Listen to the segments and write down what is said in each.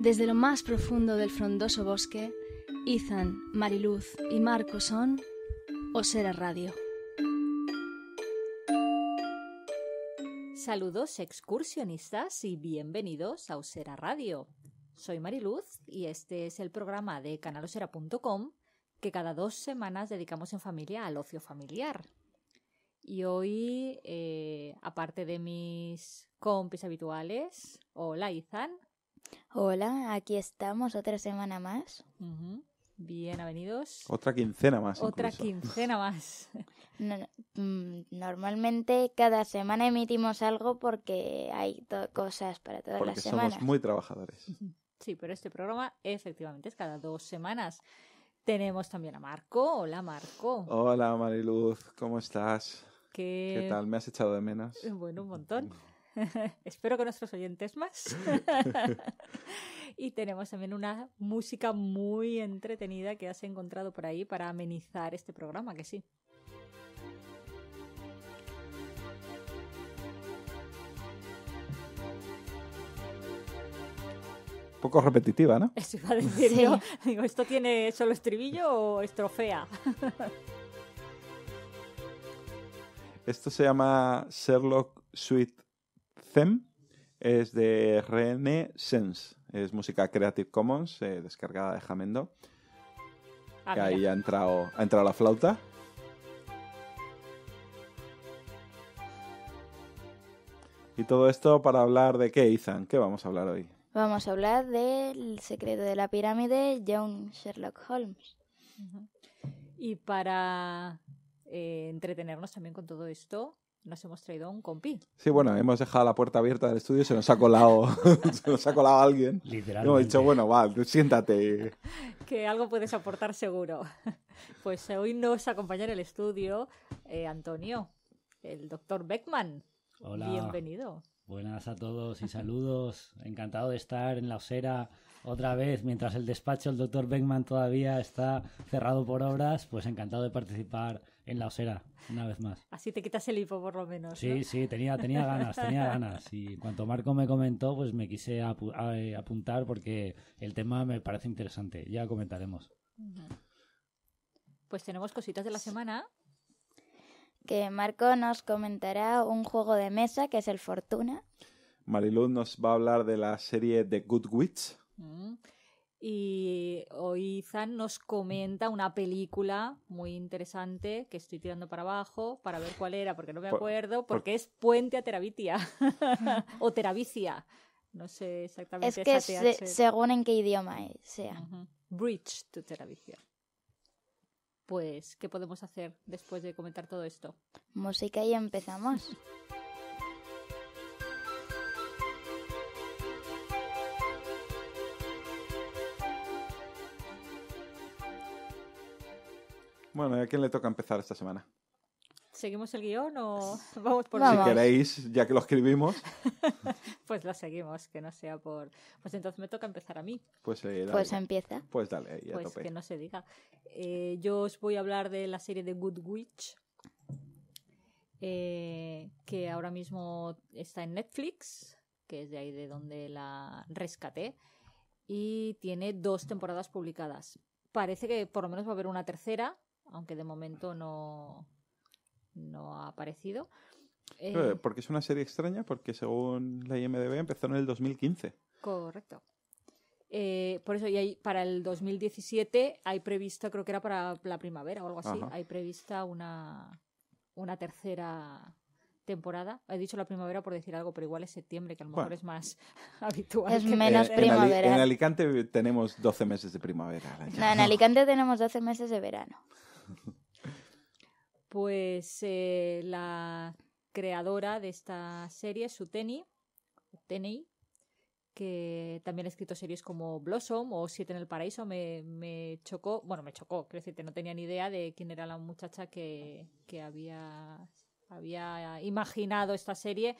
Desde lo más profundo del frondoso bosque, Ethan, Mariluz y Marco son Osera Radio. Saludos excursionistas y bienvenidos a Osera Radio. Soy Mariluz y este es el programa de canalosera.com que cada dos semanas dedicamos en familia al ocio familiar. Y hoy, eh, aparte de mis compis habituales, hola Izan. Hola, aquí estamos otra semana más. Bienvenidos. Otra quincena más. Otra quincena más. Mm, normalmente cada semana emitimos algo porque hay cosas para todas las semanas. Somos muy trabajadores. Sí, pero este programa efectivamente es cada dos semanas. Tenemos también a Marco. Hola, Marco. Hola, Mariluz. ¿Cómo estás? ¿Qué tal? ¿Me has echado de menos? Bueno, un montón. Espero que nuestros oyentes más. y tenemos también una música muy entretenida que has encontrado por ahí para amenizar este programa, que sí. poco repetitiva, ¿no? Digo, ¿esto tiene solo estribillo o estrofea? Esto se llama Sherlock Suite Zem es de René Sense. Es música Creative Commons, eh, descargada de Jamendo. Ah, ahí ha entrado, la flauta. Y todo esto para hablar de qué, Ethan, ¿qué vamos a hablar hoy? Vamos a hablar del secreto de la pirámide, John Sherlock Holmes. Y para eh, entretenernos también con todo esto, nos hemos traído un compi. Sí, bueno, hemos dejado la puerta abierta del estudio, se nos ha colado, se nos ha colado alguien. Literalmente. Hemos dicho, bueno, va, siéntate. que algo puedes aportar seguro. Pues eh, hoy nos acompaña en el estudio eh, Antonio, el doctor Beckman. Hola. Bienvenido. Buenas a todos y saludos. Encantado de estar en la osera otra vez, mientras el despacho del doctor Beckman todavía está cerrado por obras, pues encantado de participar en la osera, una vez más. Así te quitas el hipo, por lo menos. Sí, sí, tenía, tenía ganas, tenía ganas. Y cuanto Marco me comentó, pues me quise eh, apuntar porque el tema me parece interesante. Ya comentaremos. Pues tenemos cositas de la semana. Que Marco nos comentará un juego de mesa que es el Fortuna. Mariluz nos va a hablar de la serie The Good Witch, y hoy Zan nos comenta una película muy interesante que estoy tirando para abajo para ver cuál era, porque no me acuerdo, porque es Puente a Terabitia o Teravicia. No sé exactamente. Es que según en qué idioma sea. Bridge to Terabicia. Pues, ¿qué podemos hacer después de comentar todo esto? Música y empezamos. Bueno, ¿a quién le toca empezar esta semana? ¿Seguimos el guión o vamos por Si queréis, ya que lo escribimos. pues la seguimos, que no sea por. Pues entonces me toca empezar a mí. Pues, eh, pues empieza. Pues dale, ya Pues que no se diga. Eh, yo os voy a hablar de la serie de Good Witch, eh, que ahora mismo está en Netflix, que es de ahí de donde la rescaté, y tiene dos temporadas publicadas. Parece que por lo menos va a haber una tercera, aunque de momento no, no ha aparecido. Eh, eh, porque es una serie extraña, porque según la IMDB empezó en el 2015. Correcto. Eh, por eso, y para el 2017 hay prevista, creo que era para la primavera o algo así, hay prevista una, una tercera temporada. He dicho la primavera por decir algo, pero igual es septiembre, que a lo mejor es más habitual. Es menos primavera. En, Alicante tenemos 12 meses de primavera. en Alicante tenemos 12 meses de verano. Pues eh, la creadora de esta serie, Suteni, que también ha escrito series como Blossom o Siete en el Paraíso, me, chocó, bueno, me chocó, quiero que no tenía ni idea de quién era la muchacha que, había, imaginado esta serie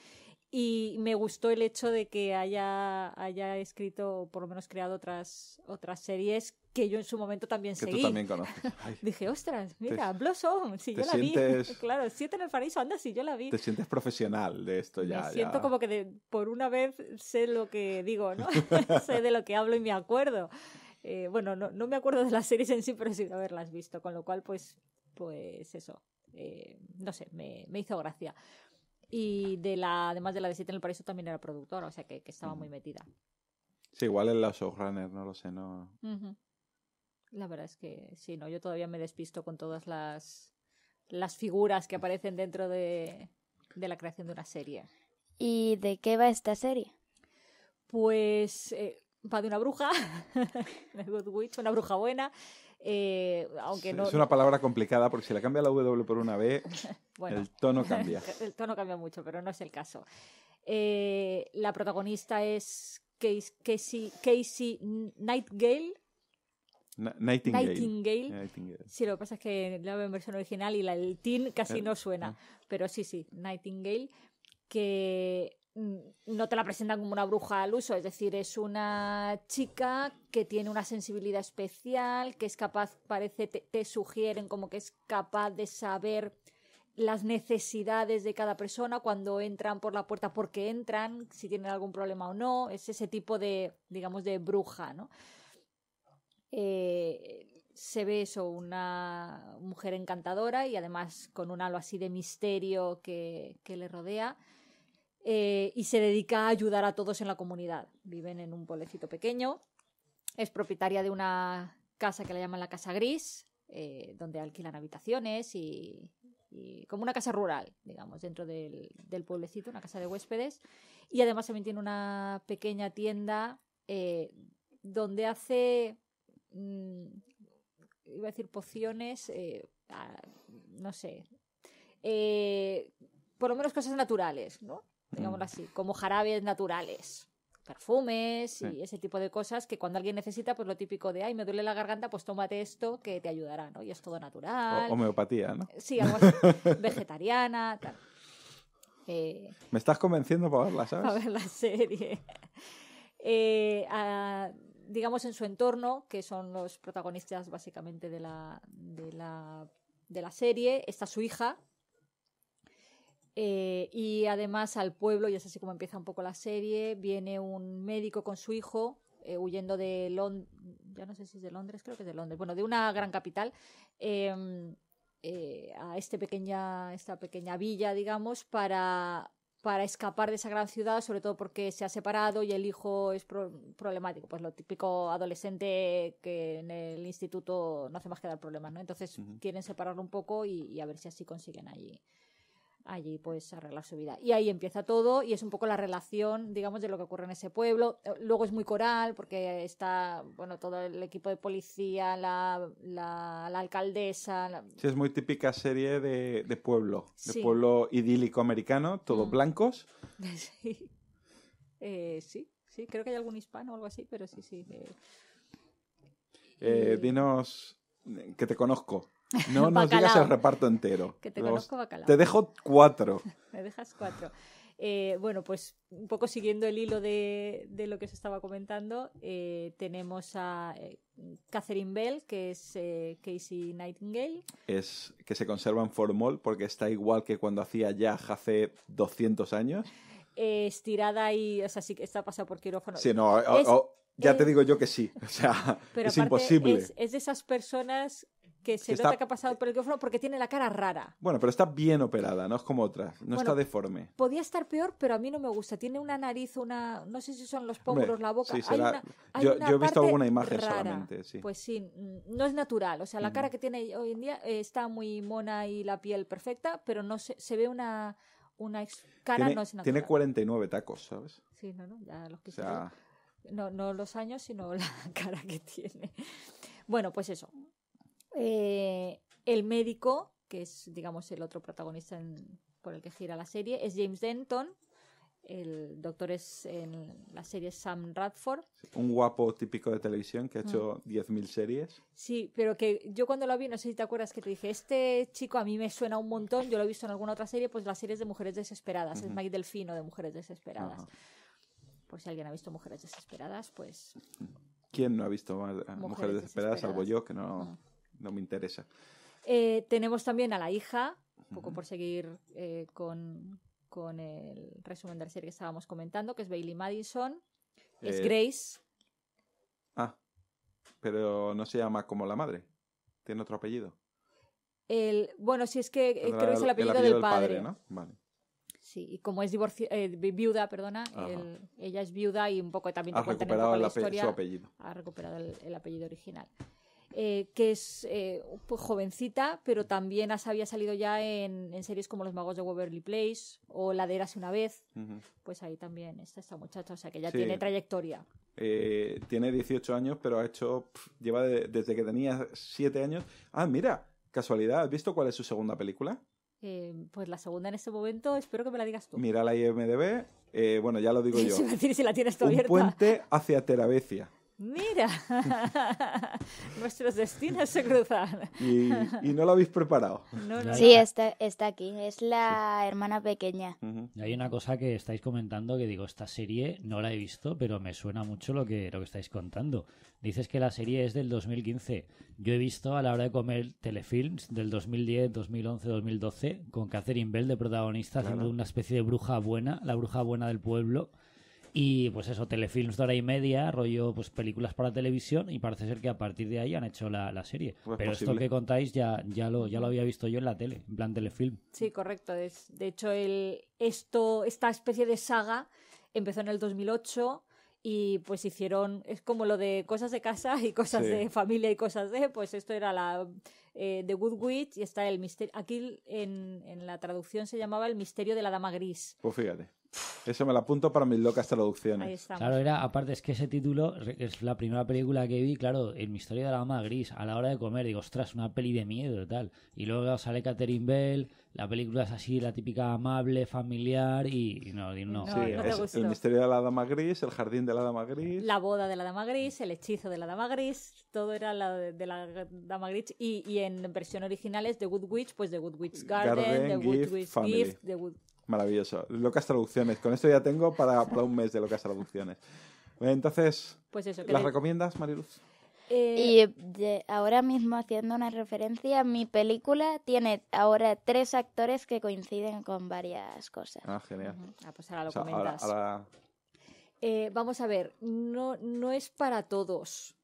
y me gustó el hecho de que haya, escrito o por lo menos creado otras, otras series que yo en su momento también que Tú también conoces. Dije, ostras, mira, Blossom, si yo la vi. Claro, siete en el paraíso, anda, si yo la vi. Te sientes profesional de esto ya. Me siento como que por una vez sé lo que digo, ¿no? sé de lo que hablo y me acuerdo. Eh, bueno, no, no, me acuerdo de las series en sí, pero sí de haberlas visto, con lo cual, pues, pues eso, eh, no sé, me, me hizo gracia. Y de la, además de la de Siete en el Paraíso también era productora, o sea que, que estaba muy metida. Sí, igual en la Showrunner, no lo sé, no. La verdad es que sí, no, yo todavía me despisto con todas las, las figuras que aparecen dentro de, la creación de una serie. ¿Y de qué va esta serie? Pues eh, va de una bruja, una bruja buena. Eh, aunque no... Es una palabra complicada porque si la cambia la W por una B, el tono cambia. el tono cambia mucho, pero no es el caso. Eh, la protagonista es Casey, Nightgale. Nightingale. Sí, lo que pasa es que la versión original y la el teen casi eh, no suena. Ah. Pero sí, sí, Nightingale, que no te la presentan como una bruja al uso, es decir, es una chica que tiene una sensibilidad especial, que es capaz, parece, te, te sugieren como que es capaz de saber las necesidades de cada persona cuando entran por la puerta, porque entran, si tienen algún problema o no, es ese tipo de, digamos, de bruja, ¿no? Eh, se ve eso, una mujer encantadora y además con un halo así de misterio que, le rodea. Eh, y se dedica a ayudar a todos en la comunidad. Viven en un pueblecito pequeño. Es propietaria de una casa que la llaman la Casa Gris, eh, donde alquilan habitaciones y, como una casa rural, digamos, dentro del, pueblecito, una casa de huéspedes. Y además también tiene una pequeña tienda donde hace Mm, iba a decir pociones, eh, no sé, eh, por lo menos cosas naturales, Digámoslo mm. así, como jarabes naturales perfumes y ese tipo de cosas que cuando alguien necesita, pues lo típico de, ay, me duele la garganta, pues tómate esto que te ayudará, Y es todo natural. homeopatía, vegetariana, eh, me estás convenciendo para verla, ¿sabes? Para ver la serie digamos, en su entorno, que son los protagonistas básicamente de la, de la, serie, está su hija. Eh, y además al pueblo, ya sé así como empieza un poco la serie, viene un médico con su hijo, eh, huyendo de Londres, ya no sé si es de Londres, creo que es de Londres, bueno, de una gran capital, em, eh, a este pequeña, esta pequeña villa, digamos, para, para escapar de esa gran ciudad, sobre todo porque se ha separado y el hijo es problemático, pues lo típico adolescente que en el instituto no hace más que dar problemas, ¿no? Entonces quieren separarlo un poco y, y, a ver si así consiguen allí allí pues arreglar su vida. Y ahí empieza todo y es un poco la relación, digamos, de lo que ocurre en ese pueblo. Eh, luego es muy coral porque está, bueno, todo el equipo de policía, la, alcaldesa. Sí, es muy típica serie de, pueblo, de pueblo idílico americano, todos mm. blancos. Eh, sí. sí, creo que hay algún hispano o algo así, pero sí, sí. Eh, dinos que te conozco. No nos digas el reparto entero. te conozco bacalao. Te dejo cuatro. Me dejas cuatro. Eh, bueno, pues un poco siguiendo el hilo de, lo que se estaba comentando, eh, tenemos a eh, Catherine Bell, que es Casey Nightingale. Es que se conserva en formol porque está igual que cuando hacía ya hace 200 años. estirada y, o sea, sí que está pasada por quirófano. Sí, no, ya te digo yo que sí, o sea, es imposible. es de esas personas que se nota que ha pasado por el quirófano porque tiene la cara rara. Bueno, pero está bien operada, no es como otras, no está deforme. Podía estar peor, pero a mí no me gusta. Tiene una nariz, una no sé si son los pómulos, la boca. Sí, yo, he visto alguna imagen rara. solamente. Pues sí, mm, no es natural. O sea, la cara que tiene hoy en día eh, está muy mona y la piel perfecta, pero no se, ve una, una cara tiene, no es natural. Tiene 49 tacos, ¿sabes? Sí, no, no, ya los no, no los años, sino la cara que tiene. Bueno, pues eso. Eh, el médico, que es, digamos, el otro protagonista por el que gira la serie, es James Denton. El doctor es en la serie Sam Radford. Un guapo típico de televisión que ha hecho mm. diez 10.000 series. Sí, pero que yo cuando lo vi, no sé si te acuerdas que te dije, este chico a mí me suena un montón, yo lo he visto en alguna otra serie, pues las series de Mujeres Desesperadas, es Mike Delfino de Mujeres Desesperadas. Por si alguien ha visto Mujeres Desesperadas, pues... ¿Quién no ha visto Mujeres, Desesperadas, salvo yo, que no no me interesa. Eh, tenemos también a la hija, un poco por seguir eh, con, el resumen de la serie que estábamos comentando, que es Bailey Madison, es eh, Grace. Ah, pero no se llama como la madre, tiene otro apellido. bueno, si es que creo que es el apellido, del, padre. ¿no? Sí, y como es viuda, perdona, ella es viuda y un poco también tiene ha recuperado su apellido. Ha recuperado el apellido original. Eh, que es eh, pues, jovencita, pero también había salido ya en, series como Los Magos de Waverly Place o Laderas una vez. Pues ahí también está esta muchacha, o sea que ya tiene trayectoria. Eh, tiene 18 años, pero ha hecho. lleva desde que tenía 7 años. Ah, mira, casualidad, ¿has visto cuál es su segunda película? pues la segunda en este momento, espero que me la digas tú. Mira la IMDB, bueno, ya lo digo yo. si la tienes Un puente hacia Teravecia Mira, nuestros destinos se cruzan. Y, no lo habéis preparado. No, sí, Está, está, aquí, es la hermana pequeña. Hay una cosa que estáis comentando que digo, esta serie no la he visto, pero me suena mucho lo que, lo que estáis contando. Dices que la serie es del 2015. Yo he visto a la hora de comer telefilms del 2010, 2011, 2012, con Catherine Bell de protagonista, haciendo una especie de bruja buena, la bruja buena del pueblo y pues eso, telefilms de hora y media, rollo pues películas para televisión y parece ser que a partir de ahí han hecho la, serie. Pues Pero esto que contáis ya, ya, lo, ya lo había visto yo en la tele, en plan telefilm. Sí, correcto. de hecho, el, esto, esta especie de saga empezó en el 2008 y pues hicieron, es como lo de cosas de casa y cosas de familia y cosas de, pues esto era la de eh, The Good Witch y está el misterio, aquí en, en la traducción se llamaba El Misterio de la Dama Gris. Pues fíjate. Eso me lo apunto para mis locas traducciones. Claro, era, aparte es que ese título es la primera película que vi, claro, El mi de la dama gris, a la hora de comer, digo, ostras, una peli de miedo y tal. Y luego sale Catherine Bell, la película es así, la típica amable, familiar y, no, no. el misterio de la dama gris, el jardín de la dama gris. La boda de la dama gris, el hechizo de la dama gris, todo era la de, la dama gris y, en versión original es The Good Witch, pues The Good Witch Garden, The Good Witch Gift, The Good Maravilloso. Locas traducciones. Con esto ya tengo para, un mes de locas traducciones. Entonces, pues ¿las recomiendas, Mariluz? Eh, y ahora mismo haciendo una referencia, mi película tiene ahora tres actores que coinciden con varias cosas. Ah, genial. Ah, pues ahora lo comentas. Eh, vamos a ver, no, no es para todos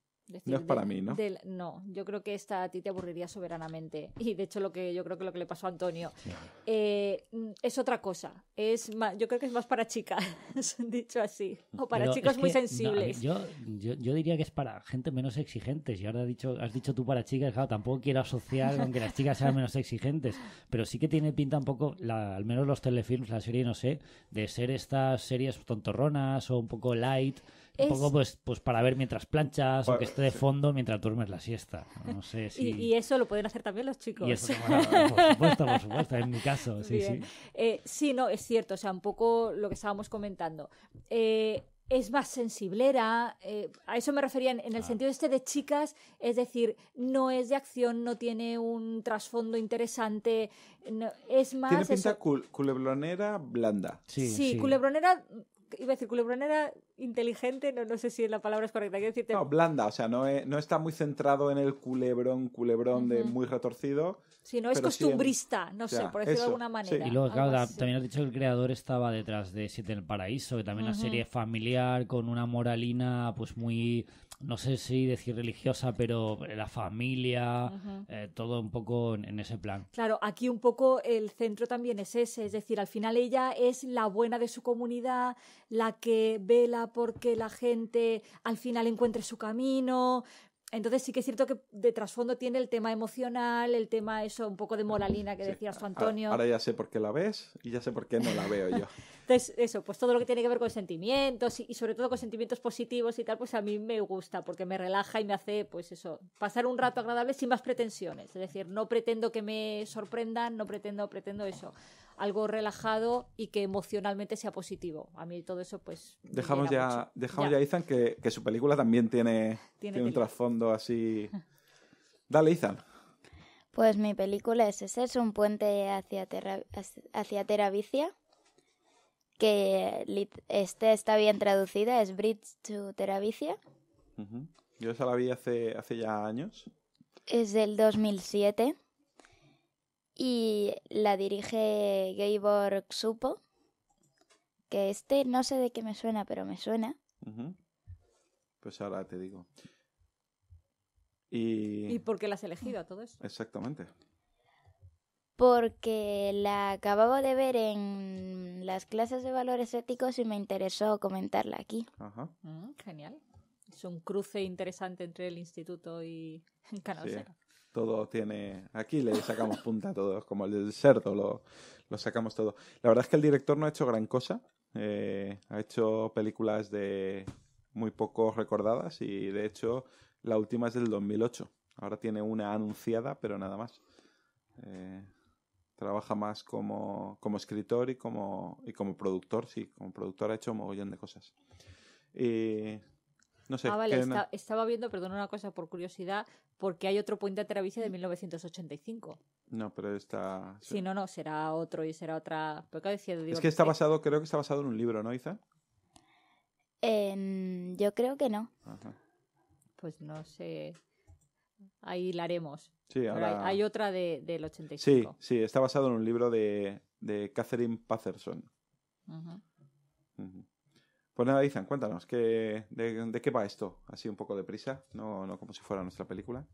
no es para mí, ¿no? no, yo creo que esta a ti te aburriría soberanamente. Y de hecho, lo que yo creo que lo que le pasó a Antonio eh, mm, es otra cosa. Es yo creo que es más para chicas, dicho así, o para chicos muy sensibles. yo, yo, diría que es para gente menos exigente. Y ahora has dicho, has dicho tú para chicas, claro, tampoco quiero asociar aunque las chicas sean menos exigentes. Pero sí que tiene pinta un poco, al menos los telefilms, la serie, no sé, de ser estas series tontorronas o un poco light un poco pues, pues para ver mientras planchas o que esté de fondo mientras duermes la siesta. No sé si... y, eso lo pueden hacer también los chicos. Y por supuesto, por supuesto, en mi caso, sí, sí. Eh, sí, no, es cierto, o sea, un poco lo que estábamos comentando. Eh, es más sensiblera, eh, a eso me refería en, el ah. sentido este de chicas, es decir, no es de acción, no tiene un trasfondo interesante, es más... Tiene pinta culebronera blanda. sí. culebronera iba a decir culebronera inteligente, no, no sé si la palabra es correcta. decirte... No, blanda, o sea, no, está muy centrado en el culebrón, culebrón de muy retorcido. Si no es costumbrista, no sé, por decirlo de alguna manera. Y luego, claro, también has dicho que el creador estaba detrás de Siete en el Paraíso, que también la una serie familiar con una moralina pues muy no sé si decir religiosa, pero la familia, eh, todo un poco en, ese plan. Claro, aquí un poco el centro también es ese, es decir, al final ella es la buena de su comunidad, la que vela porque la gente al final encuentre su camino. Entonces sí que es cierto que de trasfondo tiene el tema emocional, el tema eso, un poco de moralina que decía decías ah, Antonio. ahora ya sé por qué la ves y ya sé por qué no la veo yo. Entonces, eso, pues todo lo que tiene que ver con sentimientos y, sobre todo con sentimientos positivos y tal, pues a mí me gusta porque me relaja y me hace, pues eso, pasar un rato agradable sin más pretensiones. Es decir, no pretendo que me sorprendan, no pretendo, pretendo eso. Algo relajado y que emocionalmente sea positivo. A mí todo eso, pues. Dejamos ya, dejamos ya. que, su película también tiene, un trasfondo así. Dale, Ethan. Pues mi película es ese, es un puente hacia, hacia Teravicia que este está bien traducida, es Bridge to Teravicia. Yo esa la vi hace, hace ya años. Es del 2007 y la dirige Gabor Xupo, que este no sé de qué me suena, pero me suena. Pues ahora te digo. Y... ¿Y por qué la has elegido a todo eso? Exactamente porque la acababa de ver en las clases de valores éticos y me interesó comentarla aquí. Ajá. Mm, genial. Es un cruce interesante entre el instituto y Canal sí. Todo tiene. Aquí le sacamos punta a todos, como el del cerdo, lo, sacamos todo. La verdad es que el director no ha hecho gran cosa. Eh, ha hecho películas de muy poco recordadas y de hecho la última es del 2008. Ahora tiene una anunciada, pero nada más. Eh, trabaja más como, escritor y como, y como productor, sí, como productor ha hecho un mogollón de cosas. Y no sé. Ah, vale, estaba viendo, perdón, una cosa por curiosidad, porque hay otro puente de Travisia de 1985. No, pero está. Sí, no, no, será otro y será otra. es que está eh, basado, creo que está basado en un libro, ¿no, Isa yo creo que no. Pues no sé. Ahí la haremos. Sí, hay, otra del 85. Sí, sí, está basado en un libro de, de Catherine Patterson. Pues nada, dicen, cuéntanos, de, qué va esto? Así un poco deprisa, no, no como si fuera nuestra película.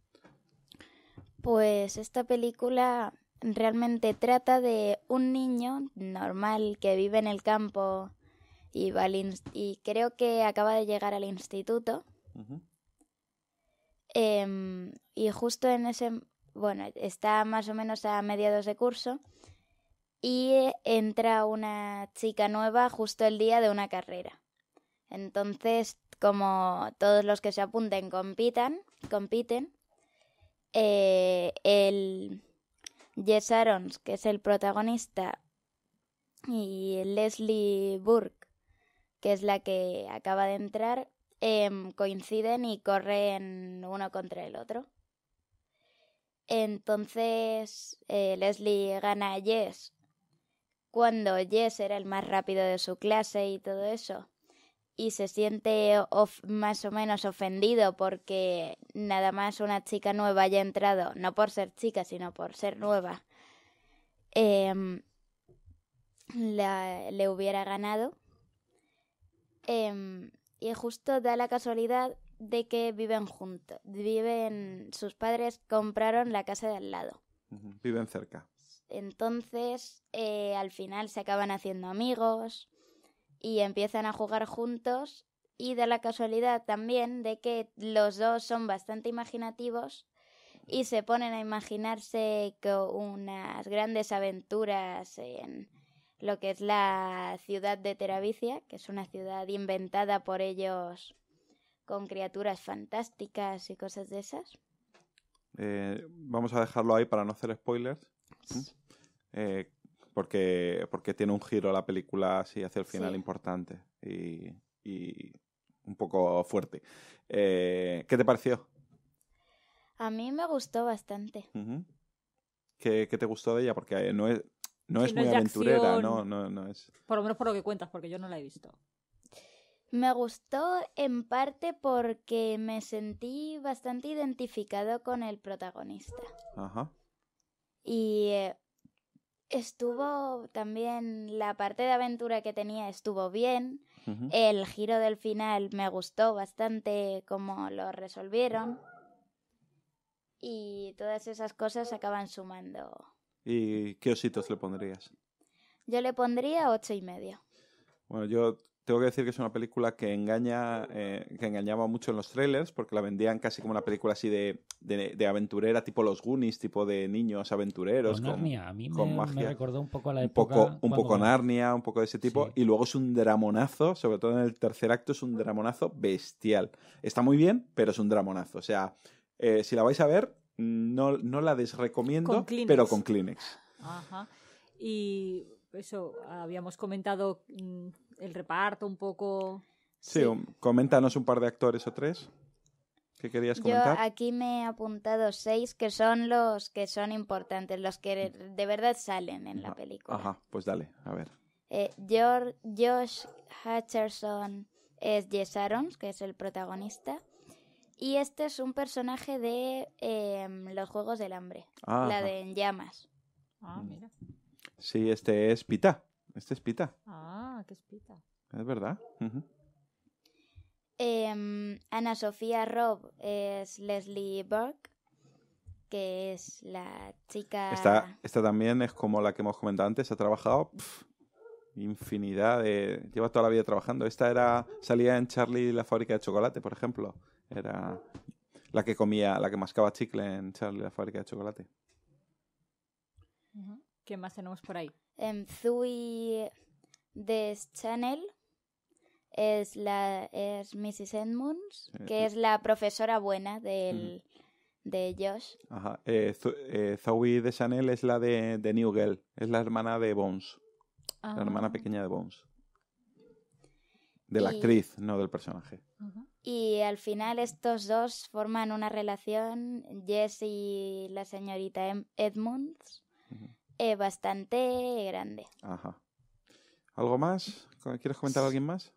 Pues esta película realmente trata de un niño normal que vive en el campo y, va y creo que acaba de llegar al instituto. Em, y justo en ese, bueno, está más o menos a mediados de curso y entra una chica nueva justo el día de una carrera. Entonces, como todos los que se apunten compitan, compiten, eh, el Jess Arons, que es el protagonista, y Leslie Burke, que es la que acaba de entrar, Em, coinciden y corren uno contra el otro. Entonces eh, Leslie gana a Jess cuando Jess era el más rápido de su clase y todo eso. Y se siente más o menos ofendido porque nada más una chica nueva haya entrado, no por ser chica, sino por ser nueva, em, le hubiera ganado. Em, y justo da la casualidad de que viven juntos. Viven, sus padres compraron la casa de al lado. Viven cerca. Entonces, eh, al final se acaban haciendo amigos y empiezan a jugar juntos. Y da la casualidad también de que los dos son bastante imaginativos y se ponen a imaginarse unas grandes aventuras en, lo que es la ciudad de Teravicia, que es una ciudad inventada por ellos con criaturas fantásticas y cosas de esas. Eh, vamos a dejarlo ahí para no hacer spoilers. Eh, porque, porque tiene un giro la película así hacia el final importante y, un poco fuerte. Eh, ¿Qué te pareció? A mí me gustó bastante. ¿Qué, ¿Qué, te gustó de ella? Porque no es, no es muy aventurera, no, no, no es. Por lo menos por lo que cuentas, porque yo no la he visto. Me gustó en parte porque me sentí bastante identificado con el protagonista. Ajá. Y eh, estuvo también la parte de aventura que tenía estuvo bien. El giro del final me gustó bastante como lo resolvieron. Y todas esas cosas acaban sumando ¿Y qué ositos le pondrías? Yo le pondría ocho y medio. Bueno, yo tengo que decir que es una película que engaña, eh, que engañaba mucho en los trailers, porque la vendían casi como una película así de, aventurera, tipo los Goonies, tipo de niños aventureros. Con, me, magia. recordó un poco a la época. Un poco, Narnia, un poco de ese tipo. Y luego es un dramonazo, sobre todo en el tercer acto, es un dramonazo bestial. Está muy bien, pero es un dramonazo. O sea, eh, si la vais a ver, no, no la desrecomiendo, pero con Kleenex. Y eso, habíamos comentado mm, el reparto un poco. Sí, um, coméntanos un par de actores o tres. que querías comentar? Yo aquí me he apuntado seis que son los que son importantes, los que de verdad salen en la película. Ajá, pues dale, a ver. Eh, Josh Hutcherson es Jess Arons, que es el protagonista. Y este es un personaje de em, los Juegos del Hambre, la de En Llamas. Ah, mm. mira. Sí, este es Pita. Este es Pita. Ah, que es Pita. Es verdad. Em, Ana Sofía Rob es Leslie Burke, que es la chica. Esta, también es como la que hemos comentado antes, ha trabajado. infinidad de. Lleva toda la vida trabajando. Esta era. Salía en Charlie la fábrica de chocolate, por ejemplo. Era la que comía, la que mascaba chicle en Charlie, la fábrica de chocolate. ¿Qué más tenemos por ahí? Em, Zoe Zui de Chanel es la es Mrs. Edmonds, eh, que eh. es la profesora buena del, de Josh. Ajá. Eh, Zoe de Chanel es la de, de, New es la hermana de Bones, la hermana ah. pequeña de Bones. De la actriz, no del personaje. Y al final estos dos forman una relación, Jess y la señorita em-, Edmunds, eh, bastante grande. Ajá. ¿Algo más? ¿Quieres comentar a alguien más?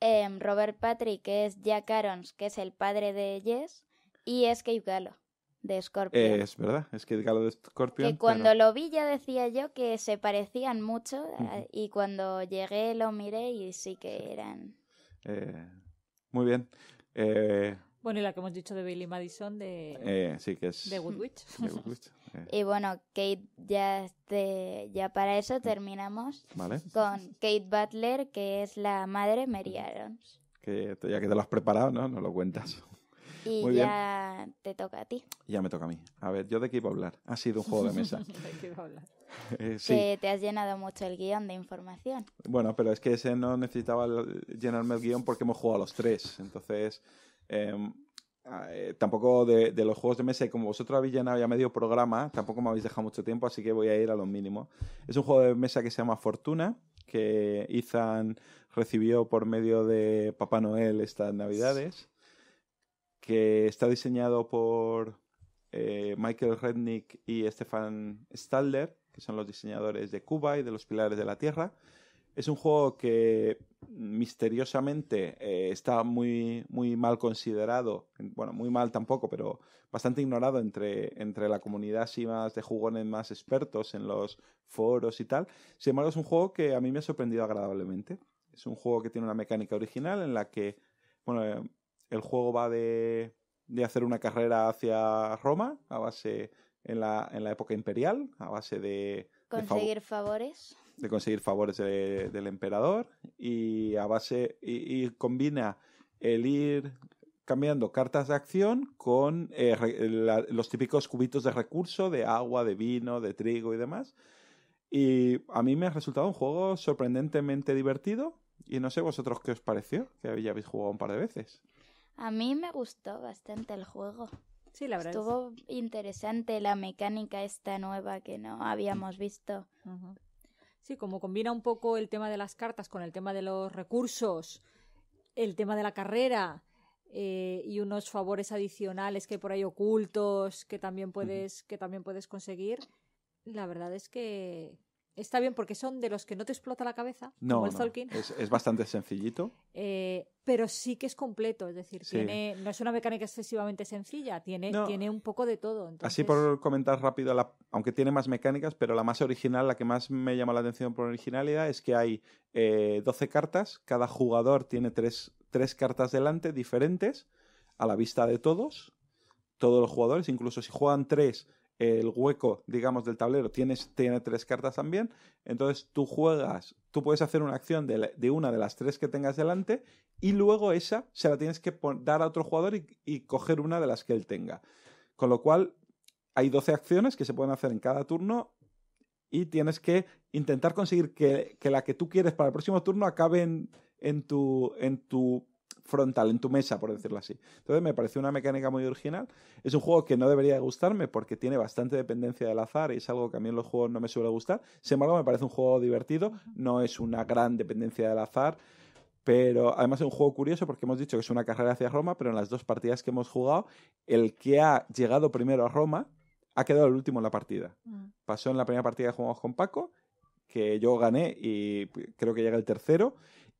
Em, Robert Patrick que es Jack Arons, que es el padre de Jess, y Escape Galo, de Scorpion. es verdad, Escape Galo de Scorpion. Que cuando lo vi ya decía yo que se parecían mucho, ah, y cuando llegué lo miré y sí que eran... Eh, muy bien. Eh, bueno, y la que hemos dicho de Billy Madison de, eh, sí, que es de Woodwich. Eh. Y bueno, Kate, ya, este, ya para eso terminamos con Kate Butler, que es la madre Mary Arons. Que ya que te lo has preparado, ¿no? no lo cuentas. Y ya te toca a ti. Ya me toca a mí. A ver, ¿yo de qué iba a hablar? Ha sido un juego de mesa. hablar? Que eh, te has llenado mucho el guión de información. Bueno, pero es que ese no necesitaba llenarme el guión porque hemos jugado a los tres. Entonces, em, eh, tampoco de, los juegos de mesa, y como vosotros habéis llenado ya medio programa, tampoco me habéis dejado mucho tiempo, así que voy a ir a lo mínimo. Es un juego de mesa que se llama Fortuna, que Ethan recibió por medio de Papá Noel estas navidades, que está diseñado por eh, Michael Rednick y Stefan Stalder que son los diseñadores de Cuba y de los Pilares de la Tierra. Es un juego que misteriosamente eh, está muy, muy mal considerado, bueno, muy mal tampoco, pero bastante ignorado entre, entre la comunidad y más de jugones más expertos en los foros y tal. Sin embargo, es un juego que a mí me ha sorprendido agradablemente. Es un juego que tiene una mecánica original en la que, bueno, eh, el juego va de, de hacer una carrera hacia Roma a base en la, en la época imperial, a base de... Conseguir favores. De conseguir favores del emperador y a base... y, combina el ir cambiando cartas de acción con eh, los típicos cubitos de recurso de agua, de vino, de trigo y demás. Y a mí me ha resultado un juego sorprendentemente divertido. Y no sé vosotros qué os pareció, que ya habéis jugado un par de veces. A mí me gustó bastante el juego la verdad. Estuvo interesante la mecánica esta nueva que no habíamos visto. Sí, como combina un poco el tema de las cartas con el tema de los recursos, el tema de la carrera eh, y unos favores adicionales que hay por ahí ocultos que también puedes, que también puedes conseguir. La verdad es que, Está bien porque son de los que no te explota la cabeza, como el Tolkien. Es, bastante sencillito. Eh, pero sí que es completo, es decir, tiene, no es una mecánica excesivamente sencilla, tiene, tiene un poco de todo. Así por comentar rápido, aunque tiene más mecánicas, pero la más original, la que más me llama la atención por originalidad, es que hay 12 eh, cartas, cada jugador tiene tres, tres cartas delante diferentes, a la vista de todos, todos los jugadores, incluso si juegan tres el hueco, digamos, del tablero tienes, tiene tres cartas también. Entonces tú juegas, tú puedes hacer una acción de, una de las tres que tengas delante y luego esa se la tienes que dar a otro jugador y, coger una de las que él tenga. Con lo cual hay 12 acciones que se pueden hacer en cada turno y tienes que intentar conseguir que, la que tú quieres para el próximo turno acabe en, en tu, en tu frontal en tu mesa, por decirlo así. Entonces me parece una mecánica muy original. Es un juego que no debería gustarme porque tiene bastante dependencia del azar y es algo que a mí en los juegos no me suele gustar. Sin embargo, me parece un juego divertido, no es una gran dependencia del azar. Pero además es un juego curioso porque hemos dicho que es una carrera hacia Roma, pero en las dos partidas que hemos jugado, el que ha llegado primero a Roma ha quedado el último en la partida. Ah. Pasó en la primera partida que jugamos con Paco, que yo gané y creo que llega el tercero.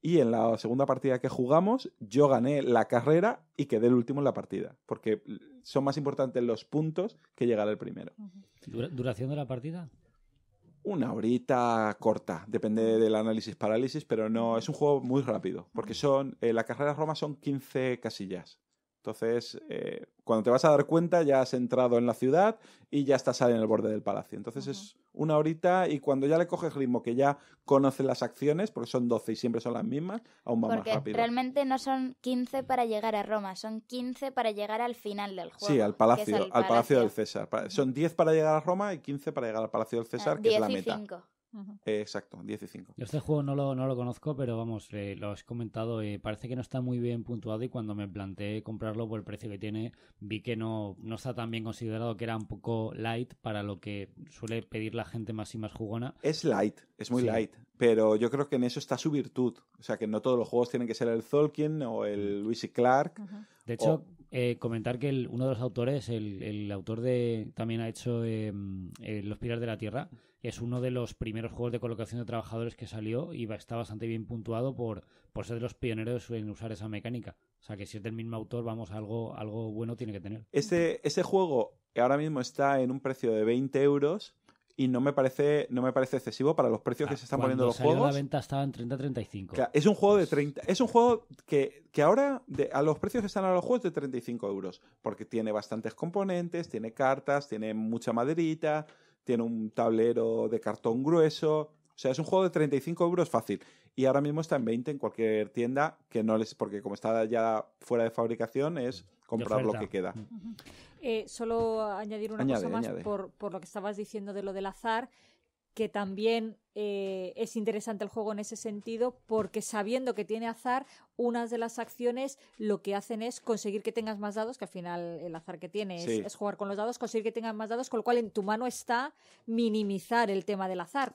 Y en la segunda partida que jugamos, yo gané la carrera y quedé el último en la partida, porque son más importantes los puntos que llegar al primero. ¿Duración de la partida? una horita corta, depende del análisis parálisis, pero no, es un juego muy rápido, porque son, eh, la carrera Roma son 15 casillas. Entonces, eh, cuando te vas a dar cuenta, ya has entrado en la ciudad y ya estás ahí en el borde del palacio. Entonces es una horita y cuando ya le coges ritmo, que ya conoces las acciones, porque son 12 y siempre son las mismas, aún va más rápido. Realmente no son 15 para llegar a Roma, son 15 para llegar al final del juego. Sí, al palacio, al palacio. del César. Son 10 para llegar a Roma y 15 para llegar al palacio del eh, César, que es la y meta. Eh, exacto, 15. este juego no lo, no lo conozco, pero vamos, eh, lo has comentado, eh, parece que no está muy bien puntuado y cuando me planteé comprarlo por el precio que tiene, vi que no, no está tan bien considerado, que era un poco light para lo que suele pedir la gente más y más jugona. Es light, es muy light, pero yo creo que en eso está su virtud. O sea, que no todos los juegos tienen que ser el Tolkien o el mm. Luis y Clark. De hecho, comentar que uno de los autores, el, autor de también ha hecho Los Pilares de la Tierra, es uno de los primeros juegos de colocación de trabajadores que salió y está bastante bien puntuado por, por ser de los pioneros en usar esa mecánica. O sea que si es del mismo autor, vamos, algo, algo bueno tiene que tener. Este, ese juego ahora mismo está en un precio de 20 euros y no me parece no me parece excesivo para los precios que ah, se están poniendo los la venta estaba en 30 35. es un juego de 30, pues es un juego que, que ahora a los precios que están a los juegos de 35 euros, porque tiene bastantes componentes, tiene cartas, tiene mucha maderita, tiene un tablero de cartón grueso. O sea, es un juego de 35 euros fácil. Y ahora mismo está en 20 en cualquier tienda, que no les. Porque como está ya fuera de fabricación, es comprar lo que queda. Eh, solo añadir una cosa más por, lo que estabas diciendo de lo del azar, que también eh, es interesante el juego en ese sentido, porque sabiendo que tiene azar, unas de las acciones lo que hacen es conseguir que tengas más dados, que al final el azar que tienes es jugar con los dados, conseguir que tengas más dados, con lo cual en tu mano está minimizar el tema del azar.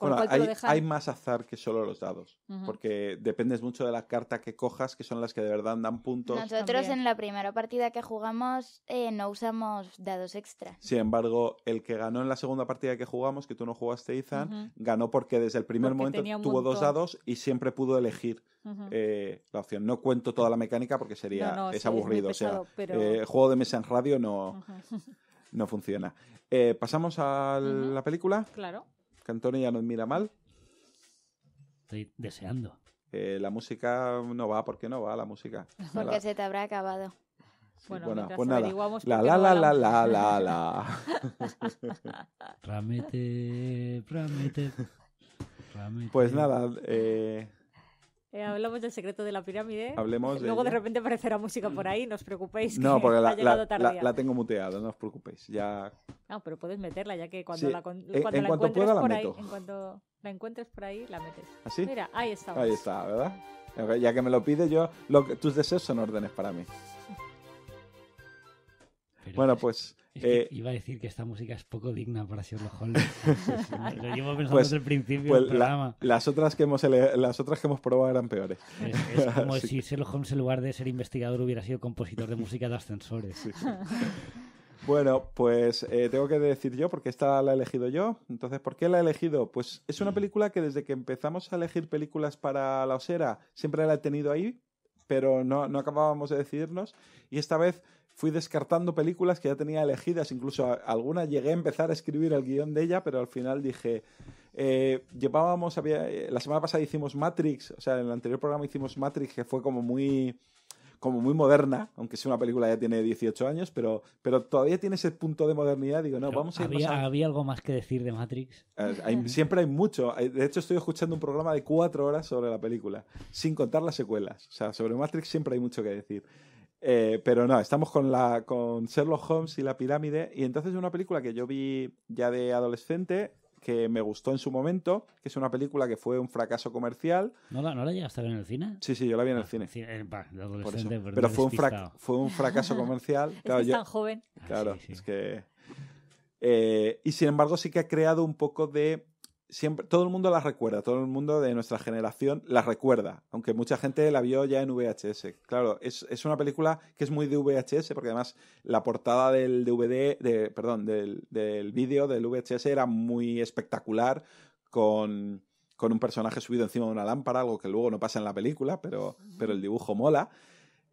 hay, más azar que solo los dados, porque dependes mucho de la carta que cojas, que son las que de verdad dan puntos. Nosotros en la primera partida que jugamos eh, no usamos dados extra. Sin embargo, el que ganó en la segunda partida que jugamos, que tú no jugaste, Izan, ganó porque desde el primer momento tuvo dos dados y siempre pudo elegir. Eh, la opción. No cuento toda la mecánica porque sería es aburrido. o sea, eh, juego de mesa en radio no, no funciona. Eh, Pasamos a la película. Claro. Que Antonio ya nos mira mal. Estoy deseando. la música no va, ¿por qué no va la música? Porque se te habrá acabado. bueno, pues nada. La la la, la la la la la Pues nada, eh, eh, hablamos del secreto de la pirámide. Luego de, repente aparecerá música por ahí, no os preocupéis. Que no, porque la, ha llegado la, tengo muteada, no os preocupéis. Ya... No, ah, pero puedes meterla ya que cuando eh, la, cuanto encuentres por ahí, la encuentres por ahí, la metes. ¿Así? ¿Ah, Mira, ahí está. Ahí está, ¿verdad? Ya que me lo pide yo, tus deseos son órdenes para mí. bueno, pues eh, iba a decir que esta música es poco digna para Sherlock Holmes. Lo llevo pensando pues, desde el principio pues del programa. las, otras que hemos, las otras que hemos probado eran peores. Es, como si Sherlock Holmes, en lugar de ser investigador, hubiera sido compositor de música de ascensores. Bueno, pues eh, tengo que decir yo, porque esta la he elegido yo. Entonces, ¿por qué la he elegido? Pues es una película que desde que empezamos a elegir películas para la osera, siempre la he tenido ahí, pero no, no acabábamos de decidirnos. Y esta vez fui descartando películas que ya tenía elegidas, incluso algunas llegué a empezar a escribir el guión de ella, pero al final dije, eh, llevábamos, eh, la semana pasada hicimos Matrix, o sea, en el anterior programa hicimos Matrix, que fue como muy como muy moderna, aunque sea una película ya tiene 18 años, pero, pero todavía tiene ese punto de modernidad. Digo, no, vamos a había, algo más que decir de Matrix? Eh, siempre hay mucho. De hecho, estoy escuchando un programa de cuatro horas sobre la película, sin contar las secuelas. O sea, sobre Matrix siempre hay mucho que decir. Eh, pero no, estamos con, la, con Sherlock Holmes y la pirámide. Y entonces una película que yo vi ya de adolescente, que me gustó en su momento, que es una película que fue un fracaso comercial. ¿No la, ¿no la llegaste a ver en el cine? Sí, sí, yo la vi en el ah, cine. Eh, pero fue un, fue un fracaso comercial. claro, es que tan joven. Claro, ah, es que... Eh, y sin embargo sí que ha creado un poco de siempre, todo el mundo la recuerda, todo el mundo de nuestra generación la recuerda, aunque mucha gente la vio ya en VHS. Claro, es, una película que es muy de VHS, porque además la portada del DVD, de, perdón, del, vídeo del VHS era muy espectacular, con, un personaje subido encima de una lámpara, algo que luego no pasa en la película, pero, pero el dibujo mola.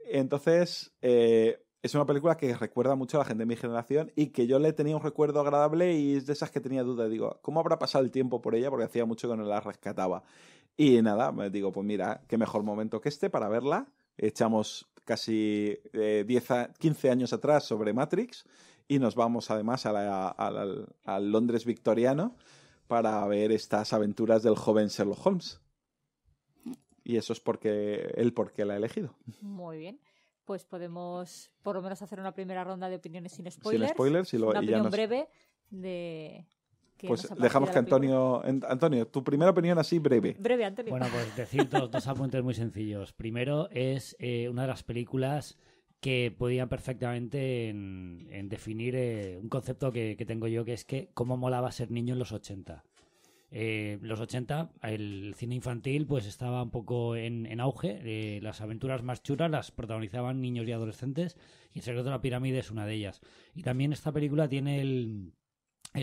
Entonces, eh, es una película que recuerda mucho a la gente de mi generación y que yo le tenía un recuerdo agradable y es de esas que tenía duda. Digo, ¿cómo habrá pasado el tiempo por ella? Porque hacía mucho que no la rescataba. Y nada, me digo, pues mira, qué mejor momento que este para verla. Echamos casi eh, a, 15 años atrás sobre Matrix y nos vamos además al Londres victoriano para ver estas aventuras del joven Sherlock Holmes. Y eso es porque él porque la ha elegido. Muy bien pues podemos por lo menos hacer una primera ronda de opiniones sin spoilers. Sin spoilers y lo, una breve de, pues dejamos que Antonio, Antonio, tu primera opinión así breve. Breve, Antonio. Bueno, pues decir dos, dos apuntes muy sencillos. Primero es eh, una de las películas que podía perfectamente en, definir eh, un concepto que, tengo yo, que es que cómo molaba ser niño en los 80. Eh, los 80 el cine infantil pues estaba un poco en, auge, eh, las aventuras más chulas las protagonizaban niños y adolescentes y El secreto de la pirámide es una de ellas. Y también esta película tiene el,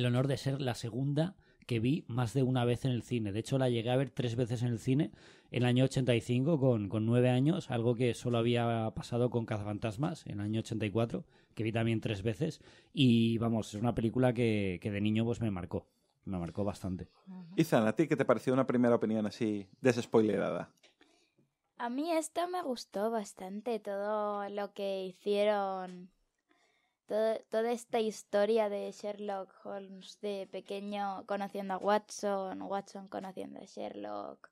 honor de ser la segunda que vi más de una vez en el cine. De hecho, la llegué a ver tres veces en el cine en el año 85 con, con nueve años, algo que solo había pasado con Cazafantasmas en el año 84, que vi también tres veces. Y vamos, es una película que, que de niño pues me marcó me marcó bastante. Zan, ¿a ti qué te pareció una primera opinión así desespoilerada? A mí esto me gustó bastante, todo lo que hicieron, toda esta historia de Sherlock Holmes de pequeño conociendo a Watson, Watson conociendo a Sherlock,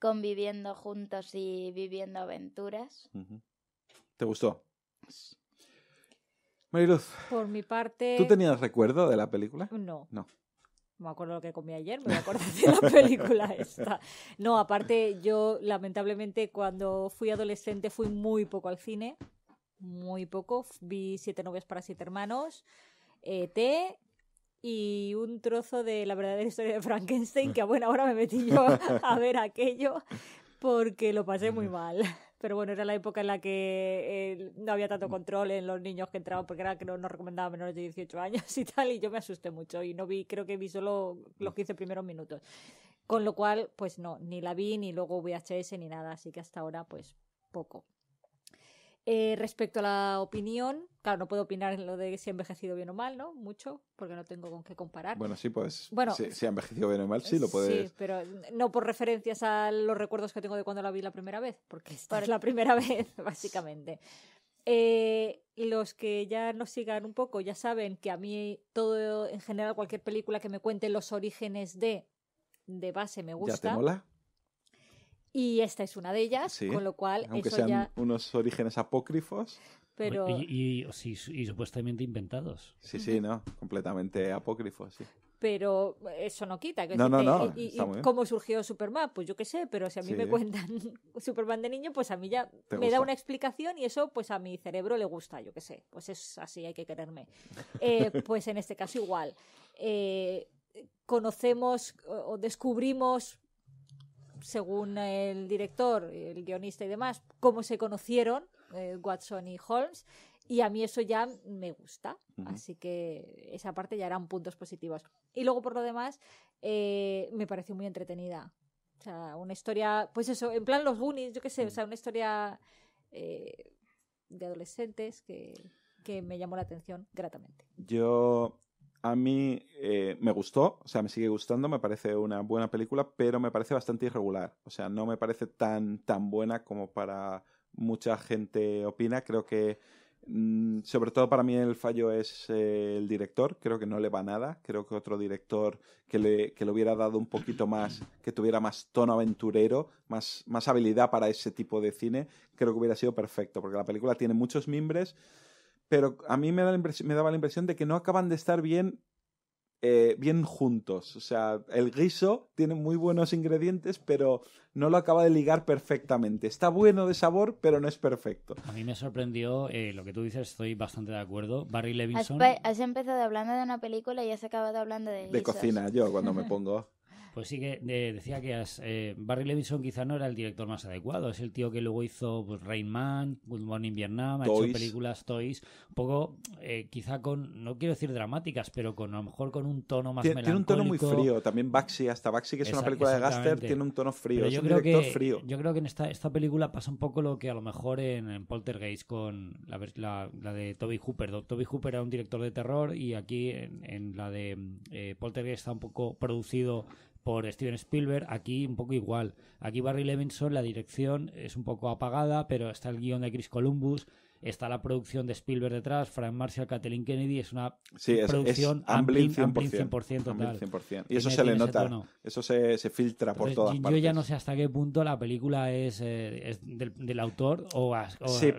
conviviendo juntos y viviendo aventuras. ¿Te gustó? Mariluz. Por mi parte... ¿Tú tenías recuerdo de la película? No. No me acuerdo lo que comí ayer, me acuerdo de la película esta. No, aparte yo lamentablemente cuando fui adolescente fui muy poco al cine, muy poco. Vi Siete novias para siete hermanos, ET eh, y un trozo de la verdadera historia de Frankenstein que a buena hora me metí yo a ver aquello porque lo pasé muy mal pero bueno, era la época en la que eh, no había tanto control en los niños que entraban, porque era que no nos recomendaban menores de 18 años y tal, y yo me asusté mucho y no vi, creo que vi solo los 15 primeros minutos. Con lo cual, pues no, ni la vi, ni luego VHS, ni nada, así que hasta ahora, pues poco. Eh, respecto a la opinión, claro, no puedo opinar en lo de si ha envejecido bien o mal, ¿no? Mucho, porque no tengo con qué comparar. Bueno, sí pues, Bueno, si, ha envejecido bien o mal, sí eh, lo puedes. Sí, pero no por referencias a los recuerdos que tengo de cuando la vi la primera vez, porque esta es la primera vez, básicamente. Eh, los que ya nos sigan un poco ya saben que a mí todo, en general, cualquier película que me cuente los orígenes de, de base me gusta. ¿Ya te mola? Y esta es una de ellas, con lo cual. Aunque sean unos orígenes apócrifos. Y, supuestamente inventados. Sí, sí, no, completamente apócrifos, sí. Pero eso no quita. Que no, y, cómo surgió Superman, pues yo qué sé, pero si a mí me cuentan Superman de niño, pues a mí ya me da una explicación y eso pues a mi cerebro le gusta, yo qué sé. Pues es así, hay que quererme. Eh, pues en este caso igual. Eh, conocemos o descubrimos según el director, el guionista y demás, cómo se conocieron eh, Watson y Holmes. Y a mí eso ya me gusta. Así que esa parte ya eran puntos positivos. Y luego, por lo demás, eh, me pareció muy entretenida. O sea, una historia, pues eso, en plan los Goonies, yo qué sé, o mm. sea, una historia eh, de adolescentes que, que me llamó la atención gratamente. Yo a mí eh, me gustó, o sea, me sigue gustando, me parece una buena película, pero me parece bastante irregular. O sea, no me parece tan, tan buena como para mucha gente opina. Creo que, mm, sobre todo para mí, el fallo es eh, el director. Creo que no le va nada. Creo que otro director que le, que hubiera dado un poquito más, que tuviera más tono aventurero, más, más habilidad para ese tipo de cine, creo que hubiera sido perfecto, porque la película tiene muchos mimbres pero a mí me, me daba la impresión de que no acaban de estar bien eh, bien juntos. O sea, el guiso tiene muy buenos ingredientes, pero no lo acaba de ligar perfectamente. Está bueno de sabor, pero no es perfecto. A mí me sorprendió eh, lo que tú dices, estoy bastante de acuerdo. Barry Levinson. Has, has empezado hablando de una película y has acabado hablando de. De cocina, yo cuando me pongo. Pues sí que decía que eh, Barry Levinson quizá no era el director más adecuado. Es el tío que luego hizo pues, Rain Man, Good Morning Vietnam, ha hecho películas Toys, un poco eh, quizá con, no quiero decir dramáticas, pero con a lo mejor con un tono más tiene, melancólico. Tiene un tono muy frío. También Baxi, hasta Baxi, que es una película de Gaster, tiene un tono frío. yo es un creo director que, frío. Yo creo que en esta, esta película pasa un poco lo que a lo mejor en, Poltergeist con la, de Toby Hooper. Toby Hooper era un director de terror y aquí en, la de eh, Poltergeist está un poco producido por Steven Spielberg, aquí un poco igual. Aquí Barry Levinson, la dirección es un poco apagada, pero está el guión de Chris Columbus, está la producción de Spielberg detrás, Frank Marshall, Kathleen Kennedy, es una producción 100%, Y eso se le nota, eso se, filtra por todas yo partes. Yo ya no sé hasta qué punto la película es, eh, del, autor o,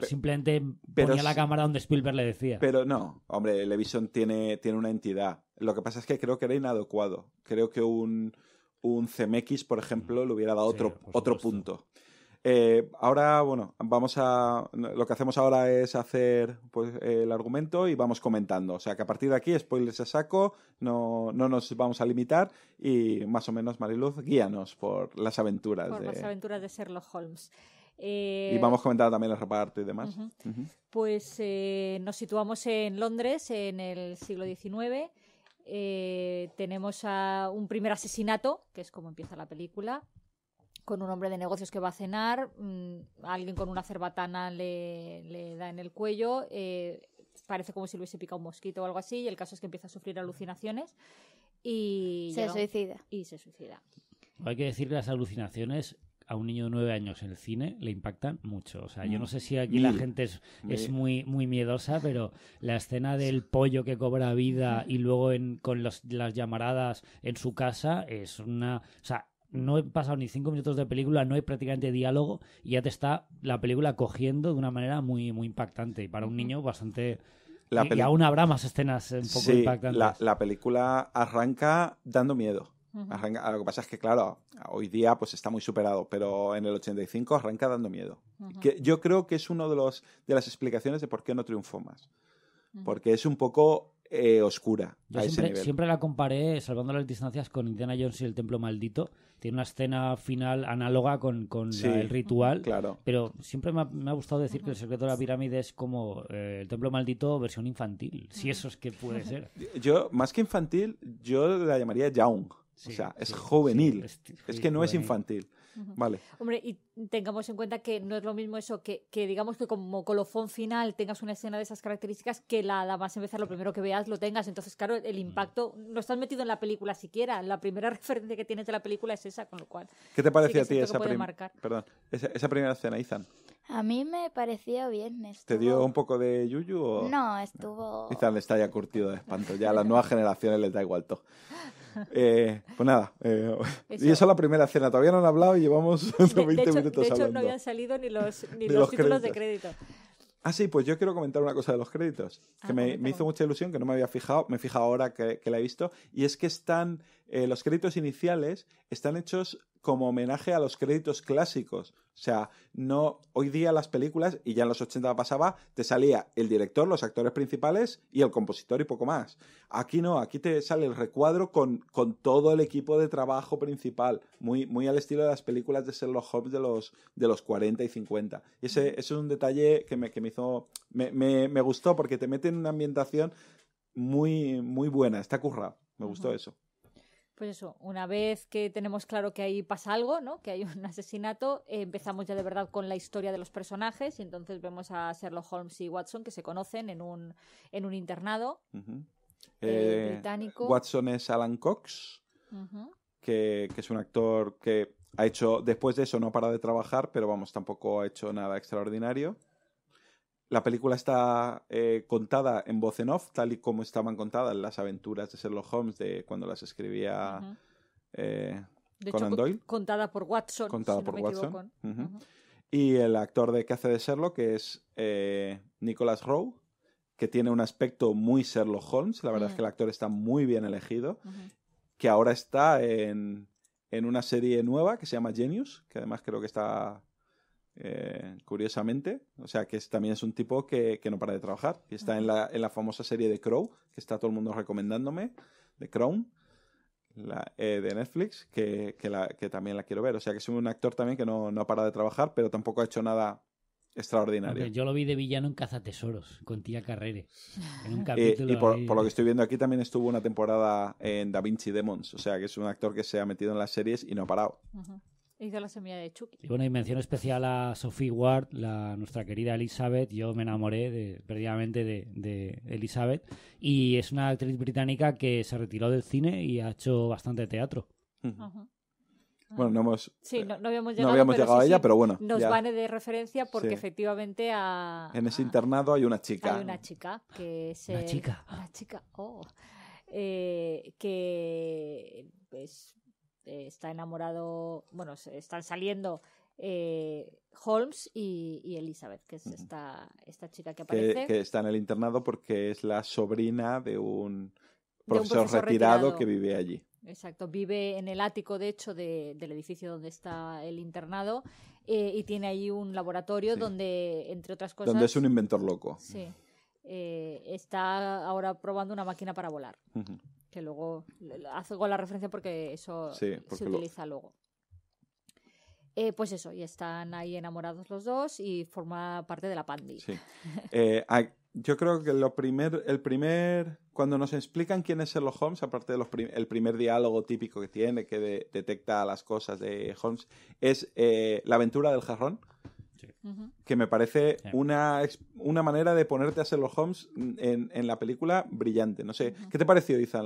simplemente ponía la cámara donde Spielberg le decía. Pero no, hombre, Levinson tiene, tiene una entidad. Lo que pasa es que creo que era inadecuado. Creo que un un CMX, por ejemplo, le hubiera dado otro, otro punto. Eh, ahora, bueno, vamos a. Lo que hacemos ahora es hacer pues, el argumento y vamos comentando. O sea que a partir de aquí, spoilers a saco, no, nos vamos a limitar y más o menos, Mariluz, guíanos por las aventuras. Por de... las aventuras de Sherlock Holmes. Y eh, vamos comentando también el reparto y demás. Pues eh, nos situamos en Londres en el siglo XIX eh, tenemos un primer asesinato, que es como empieza la película, con un hombre de negocios que va a cenar, mm, alguien con una cerbatana le, da en el cuello, eh, parece como si le hubiese picado un mosquito o algo así, y el caso es que empieza a sufrir alucinaciones y... Se Y se suicida. Hay que decir que las alucinaciones a un niño de nueve años en el cine le impactan mucho. O sea, yo mm. no sé si aquí la gente es, muy, muy miedosa, pero la escena del pollo que cobra vida y luego con las llamaradas en su casa es una... O sea, no he pasado ni cinco minutos de película, no hay prácticamente diálogo y ya te está la película cogiendo de una manera muy, muy impactante y para un niño bastante... ¿eh? y, aún habrá más escenas un poco impactantes. la película arranca dando miedo. Ah, lo que pasa es que, claro, hoy día pues está muy superado, pero en el 85 arranca dando miedo. yo creo que es una de, los, de las explicaciones de por qué no triunfó más. Porque es un poco eh, oscura. Yo siempre, la comparé, salvando las distancias, con Indiana Jones y el Templo Maldito. Tiene una escena final análoga con, el ritual. Claro. Pero siempre me ha, gustado decir que el secreto de la pirámide es como eh, el Templo Maldito versión infantil. Si eso es que puede ser. Yo, más que infantil, yo la llamaría Young o sea, es juvenil. es, que no es infantil. Vale. Hombre, y tengamos en cuenta que no es lo mismo eso que, digamos que como colofón final tengas una escena de esas características que la más empezar lo primero que veas lo tengas. Entonces, claro, el mm. impacto no estás metido en la película siquiera. La primera referencia que tienes de la película es esa, con lo cual. ¿Qué te pareció a ti esa, primera? Perdón, esa, primera escena, Izan? A mí me pareció bien. ¿Te dio un poco de yuyu o.? No, estuvo. Izan está ya curtido de espanto. Ya a las nuevas generaciones les da igual todo. Eh, pues nada, eh, y eso es la primera cena, todavía no han hablado y llevamos 20 minutos De hecho, no habían salido ni los, ni los, títulos de crédito. Ah, sí, pues yo quiero comentar una cosa de los créditos, ah, que me, hizo mucha ilusión, que no me había fijado, me he fijado ahora que, la he visto, y es que están, eh, los créditos iniciales están hechos como homenaje a los créditos clásicos. O sea, no. Hoy día las películas, y ya en los 80 pasaba, te salía el director, los actores principales y el compositor y poco más. Aquí no, aquí te sale el recuadro con, todo el equipo de trabajo principal. Muy, muy al estilo de las películas de Sherlock Holmes de los, de los 40 y 50. ese, es un detalle que me, hizo. Me, me, gustó porque te mete en una ambientación muy, muy buena. Está currado. Me gustó eso pues eso, una vez que tenemos claro que ahí pasa algo, ¿no? Que hay un asesinato, eh, empezamos ya de verdad con la historia de los personajes y entonces vemos a Sherlock Holmes y Watson que se conocen en un, en un internado eh, eh, británico. Watson es Alan Cox, que, que, es un actor que ha hecho, después de eso no para de trabajar, pero vamos, tampoco ha hecho nada extraordinario. La película está eh, contada en voz en off, tal y como estaban contadas las aventuras de Sherlock Holmes de cuando las escribía eh, Conan Doyle. Contada por Watson. Contada por Watson. Y el actor de que hace de Sherlock es eh, Nicholas Rowe, que tiene un aspecto muy Sherlock Holmes. La verdad es mm. que el actor está muy bien elegido. Que ahora está en, en una serie nueva que se llama Genius, que además creo que está eh, curiosamente. O sea, que también es un tipo que, no para de trabajar. está en la, famosa serie de Crow, que está todo el mundo recomendándome, de Crow eh, de Netflix, que, también la quiero ver. O sea, que es un actor también que no, no ha de trabajar, pero tampoco ha hecho nada extraordinario. yo lo vi de villano en Cazatesoros, con Tía Carrere. Eh, y, por, lo que estoy viendo aquí también estuvo una temporada en Da Vinci Demons, o sea que es un actor que se ha metido en las series y no ha parado. Hizo la semilla de Chucky. Y bueno, y especial a Sophie Ward, nuestra querida Elizabeth. Yo me enamoré de, perdidamente de, Elizabeth. Y es una actriz británica que se retiró del cine y ha hecho bastante teatro. Bueno, no ah. hemos, habíamos llegado, a ella, pero bueno. Nos vale de referencia porque efectivamente en ese internado hay una chica. Hay una chica que es... Una chica. Una chica, oh, eh, que es pues, eh, está enamorado, bueno, están saliendo eh, Holmes y, Elizabeth, que es esta, esta chica que aparece. Que, está en el internado porque es la sobrina de un profesor, retirado, que vive allí. Exacto, vive en el ático, de hecho, del edificio donde está el internado eh, y tiene ahí un laboratorio donde, entre otras cosas... Donde es un inventor loco. Sí. está ahora probando una máquina para volar que luego hago la referencia porque eso se utiliza luego. Eh, pues eso, y están ahí enamorados los dos y forma parte de la pandilla. Eh, yo creo que lo primer, el primer, cuando nos explican quiénes son los Holmes, aparte del primer diálogo típico que tiene, que detecta las cosas de Holmes, es eh, la aventura del jarrón. Que me parece una, una, manera de ponerte a Sherlock Holmes en, en la película brillante. No sé, ¿qué te pareció, Izan,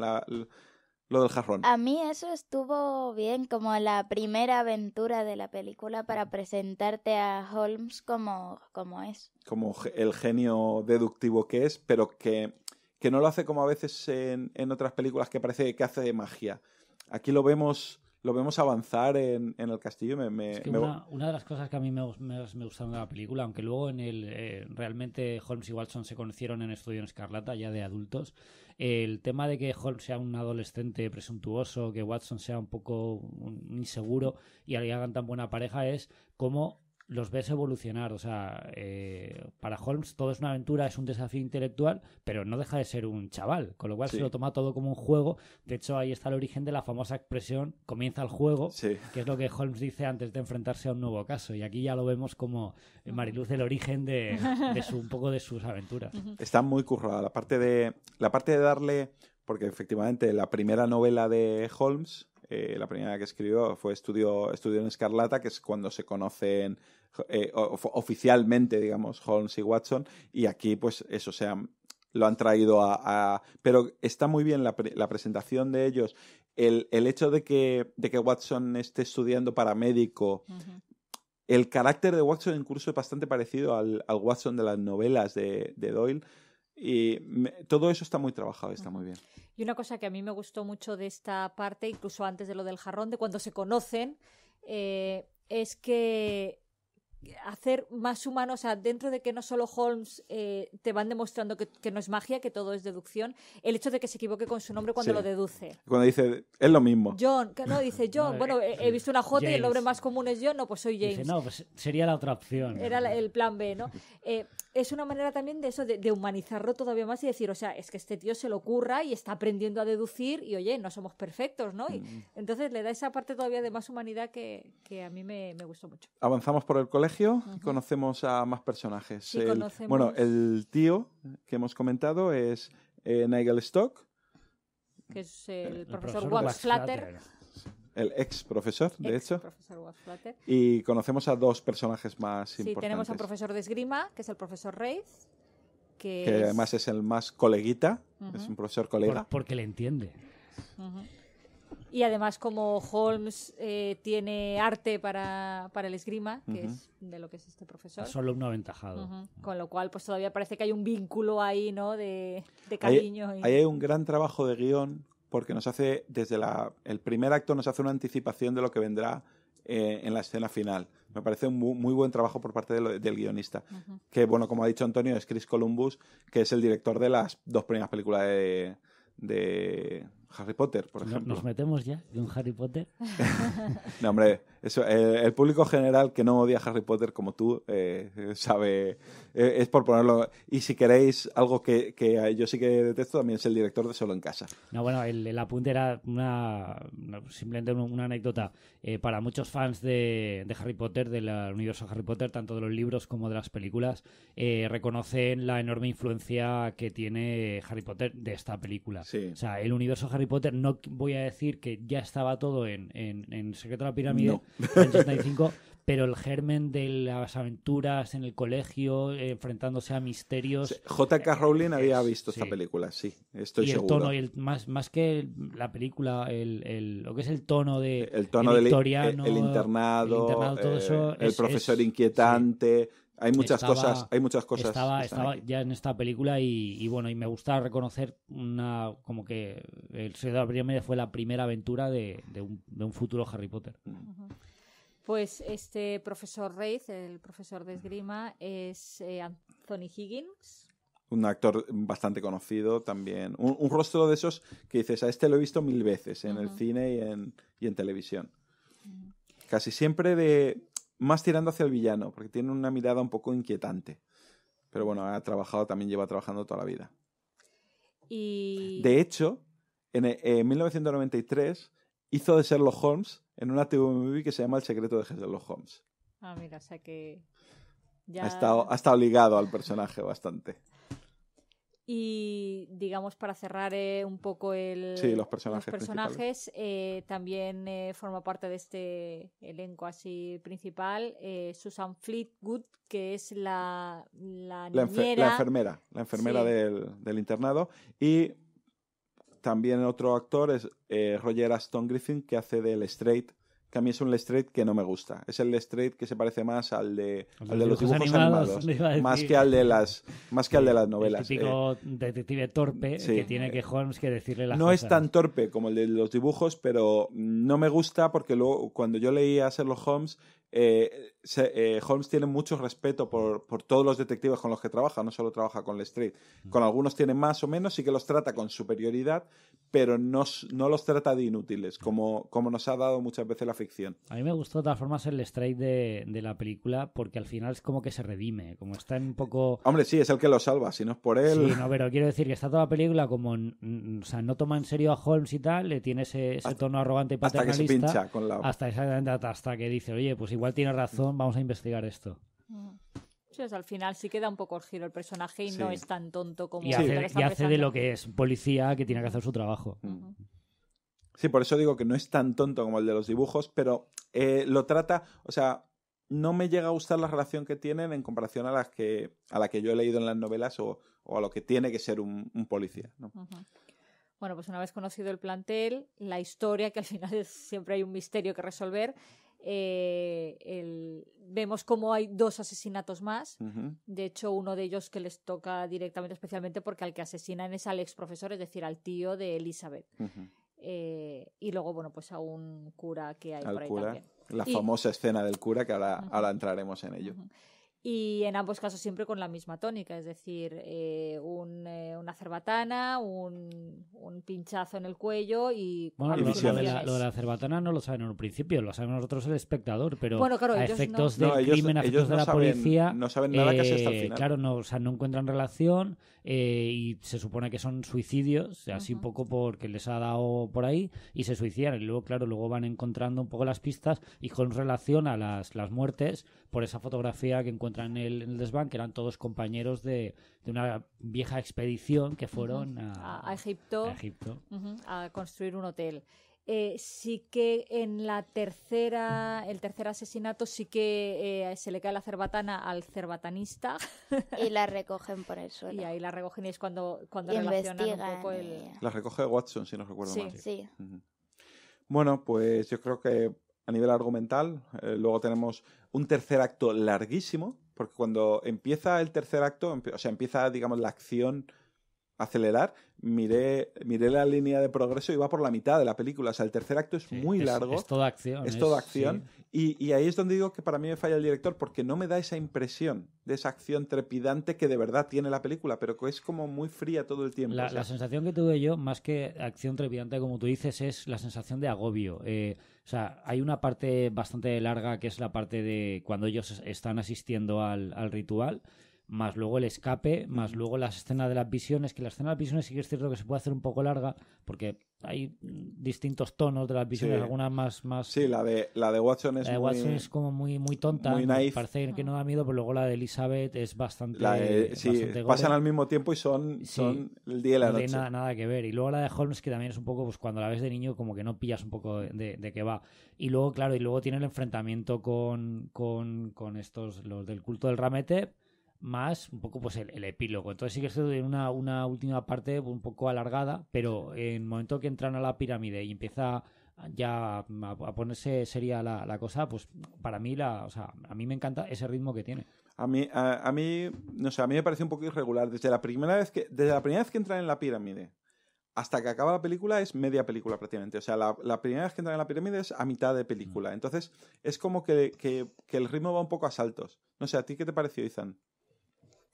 lo del jarrón? A mí eso estuvo bien, como la primera aventura de la película para presentarte a Holmes como, como es. Como el genio deductivo que es, pero que, que no lo hace como a veces en, en otras películas que parece que hace de magia. Aquí lo vemos lo vemos avanzar en, el castillo. Una, de las cosas que a mí me, me gustaron de la película, aunque luego en el eh, realmente Holmes y Watson se conocieron en Estudio en Escarlata, ya de adultos, el tema de que Holmes sea un adolescente presuntuoso, que Watson sea un poco inseguro y hagan tan buena pareja es cómo los ves evolucionar. O sea, eh, para Holmes todo es una aventura, es un desafío intelectual, pero no deja de ser un chaval, con lo cual se lo toma todo como un juego. De hecho, ahí está el origen de la famosa expresión comienza el juego, que es lo que Holmes dice antes de enfrentarse a un nuevo caso. Y aquí ya lo vemos como eh, Mariluz el origen de, un poco de sus aventuras. Está muy currada la parte de la parte de darle porque efectivamente la primera novela de Holmes eh, la primera que escribió fue Estudio, Estudio en Escarlata, que es cuando se conocen eh, oficialmente, digamos, Holmes y Watson, y aquí, pues, eso, sea, lo han traído a... Pero está muy bien la, la presentación de ellos. El, hecho de que, que, Watson esté estudiando paramédico, médico el carácter de Watson incluso es bastante parecido al, Watson de las novelas de, Doyle. Y todo eso está muy trabajado, está muy bien. Y una cosa que a mí me gustó mucho de esta parte, incluso antes de lo del jarrón, de cuando se conocen, eh, es que hacer más humanos o sea, dentro de que no solo Holmes eh, te van demostrando que, no es magia, que todo es deducción, el hecho de que se equivoque con su nombre cuando lo deduce. Cuando dice, es lo mismo. John, que no, dice John, bueno, eh, he, visto una J y el nombre más común es John, no, pues soy James. no, pues sería la otra opción. Era el plan B, ¿no? Eh, es una manera también de eso, de, humanizarlo todavía más y decir, o sea, es que este tío se lo curra y está aprendiendo a deducir y oye, no somos perfectos, ¿no? Y mm. entonces le da esa parte todavía de más humanidad que, a mí me, gustó mucho. Avanzamos por el colegio y conocemos a más personajes. Bueno, el tío que hemos comentado es eh, Nigel Stock. Que es el, profesor, Wax el ex profesor, de hecho. Y conocemos a dos personajes más importantes. Sí, tenemos al profesor de esgrima, que es el profesor Reis. Que, además es el más coleguita, es un profesor colega. porque le entiende. Y además, como Holmes eh, tiene arte para, el esgrima, que es de lo que es este profesor. Es alumno aventajado. Con lo cual, pues todavía parece que hay un vínculo ahí, ¿no? De, cariño. ahí, hay un gran trabajo de guión porque nos hace, desde la, el primer acto nos hace una anticipación de lo que vendrá eh, en la escena final. Me parece un muy, buen trabajo por parte del guionista, que bueno, como ha dicho Antonio, es Chris Columbus, que es el director de las dos primeras películas de, Harry Potter, por ejemplo. ¿Nos metemos ya de un Harry Potter? no, hombre, eso, eh, el, público general que no odia Harry Potter como tú eh, sabe, eh, es por ponerlo. Y si queréis algo que, que, yo sí que detesto, también es el director de Solo en Casa. No, bueno, el, el apunte era una, simplemente una, anécdota. para muchos fans de, de Harry Potter, del universo Harry Potter, tanto de los libros como de las películas, reconocen la enorme influencia que tiene Harry Potter de esta película. Sí. O sea, el universo Harry Harry Potter, no voy a decir que ya estaba todo en, en, Secreto de la Pirámide, no. pero el germen de las aventuras en el colegio, enfrentándose a misterios. J.K. Rowling eh, había visto esta película, sí, estoy y el Tono, y más, más que la película, el, lo que es el tono de. El tono del el, internado, eh, el, internado, el profesor inquietante hay muchas cosas, hay muchas cosas. Estaba, ya en esta película y, bueno, y me gusta reconocer una como que el Señor de fue la primera aventura de, un, futuro Harry Potter. Mm. Pues este profesor Reith, el profesor de esgrima, es eh, Anthony Higgins. Un actor bastante conocido también. Un, rostro de esos que dices, a este lo he visto mil veces en el cine y en, televisión. Casi siempre de, más tirando hacia el villano, porque tiene una mirada un poco inquietante. Pero bueno, ha trabajado, también lleva trabajando toda la vida. Y... De hecho, en, 1993 eh, hizo de Sherlock Holmes en una TV que se llama El secreto de Sherlock Holmes. Ah, mira, o sea que... Ha, estado, ha estado ligado al personaje bastante. Y digamos, para cerrar eh, un poco el, los personajes, eh, también eh, forma parte de este elenco así principal Susan Fleetwood, que es la, la, la, enfermera, la enfermera del, del, internado. Y también otro actor es Roger Aston Griffin, que hace del Straight que a mí es un Lestrade que no me gusta. Es el Lestrade que se parece más al de, los, dibujos, animados, más que al de las más que al de las novelas. El típico eh. detective torpe que tiene que Holmes que decirle las no cosas. No es tan torpe como el de los dibujos, pero no me gusta porque luego cuando yo leía a Sherlock Holmes eh, eh, Holmes tiene mucho respeto por, por, todos los detectives con los que trabaja, no solo trabaja con Lestrade. Mm. Con algunos tiene más o menos, sí que los trata con superioridad, pero no, los trata de inútiles, como, como, nos ha dado muchas veces la ficción. A mí me gustó de todas formas el Lestrade de, de, la película, porque al final es como que se redime, como está un poco... Hombre, sí, es el que lo salva, si no es por él... Sí, pero quiero decir que está toda la película como... O sea, no toma en serio a Holmes y tal, le tiene ese, tono arrogante y paternalista... Hasta que se pincha con la... Hasta, hasta que dice, oye, pues igual igual tiene razón, vamos a investigar esto. al final sí queda un poco el giro el personaje y no es tan tonto como... Y, hace, de lo que es, policía que tiene que hacer su trabajo. Sí, por eso digo que no es tan tonto como el de los dibujos, pero eh, lo trata, o sea, no me llega a gustar la relación que tienen en comparación a las que a la que yo he leído en las novelas o, a lo que tiene que ser un, policía. Bueno, pues una vez conocido el plantel, la historia, que al final siempre hay un misterio que resolver, eh, vemos cómo hay dos asesinatos más. De hecho, uno de ellos que les toca directamente, especialmente porque al que asesinan es al ex profesor, es decir, al tío de Elizabeth. Eh, y luego, bueno, pues a un cura que hay por ahí también. La famosa escena del cura, que ahora entraremos en ello y en ambos casos siempre con la misma tónica, es decir, eh, un, eh, una cerbatana, un, un, pinchazo en el cuello y... Bueno, lo, de la, cerbatana no lo saben en un principio, lo saben nosotros el espectador, pero bueno, claro, a efectos no... crimen, efectos de la policía... No saben nada hasta eh, Claro, no, o sea, no encuentran relación y se supone que son suicidios, así un poco porque les ha dado por ahí y se suicidan. Y luego, claro, luego van encontrando un poco las pistas y con relación a las, las muertes por esa fotografía que encuentran en el, desván, que eran todos compañeros de, una vieja expedición que fueron a, Egipto, a, construir un hotel. Eh, sí que en la tercera, el tercer asesinato sí que eh, se le cae la cerbatana al cerbatanista. Y la recogen por el suelo. Y ahí la recogen y es cuando, cuando La recoge Watson, si no recuerdo mal. Bueno, pues yo creo que a nivel argumental, eh, luego tenemos un tercer acto larguísimo, porque cuando empieza el tercer acto, o sea, empieza, digamos, la acción acelerar, miré, miré la línea de progreso y va por la mitad de la película. O sea, el tercer acto es muy largo. Es toda acción. Es toda acción. Y, ahí es donde digo que para mí me falla el director porque no me da esa impresión de esa acción trepidante que de verdad tiene la película, pero que es como muy fría todo el tiempo. La, sensación que tuve yo, más que acción trepidante, como tú dices, es la sensación de agobio. Eh, o sea, hay una parte bastante larga que es la parte de cuando ellos están asistiendo al ritual más luego el escape, más luego las escenas de las visiones, que la escena de las visiones sí que es cierto que se puede hacer un poco larga, porque hay distintos tonos de las visiones, algunas más, más... Sí, la de, la de Watson es muy, como muy, muy tonta, muy parece que no da miedo, pero luego la de Elizabeth es bastante... sí, pasan al mismo tiempo y son, son el día y la noche. Nada, que ver. Y luego la de Holmes, que también es un poco, pues cuando la ves de niño, como que no pillas un poco de, de qué va. Y luego, claro, y luego tiene el enfrentamiento con, con, con estos, los del culto del ramete más un poco pues el, epílogo. Entonces sí que es una, una última parte un poco alargada, pero en el momento que entran a la pirámide y empieza ya a, ponerse seria la, cosa, pues para mí la, o sea, a mí me encanta ese ritmo que tiene. A mí, a, mí, no sé, a mí me parece un poco irregular. Desde la primera vez que, desde la primera vez que entran en la pirámide hasta que acaba la película es media película prácticamente. O sea, la, primera vez que entran en la pirámide es a mitad de película. Mm. Entonces, es como que, que el ritmo va un poco a saltos. No sé, ¿a ti qué te pareció, Izan?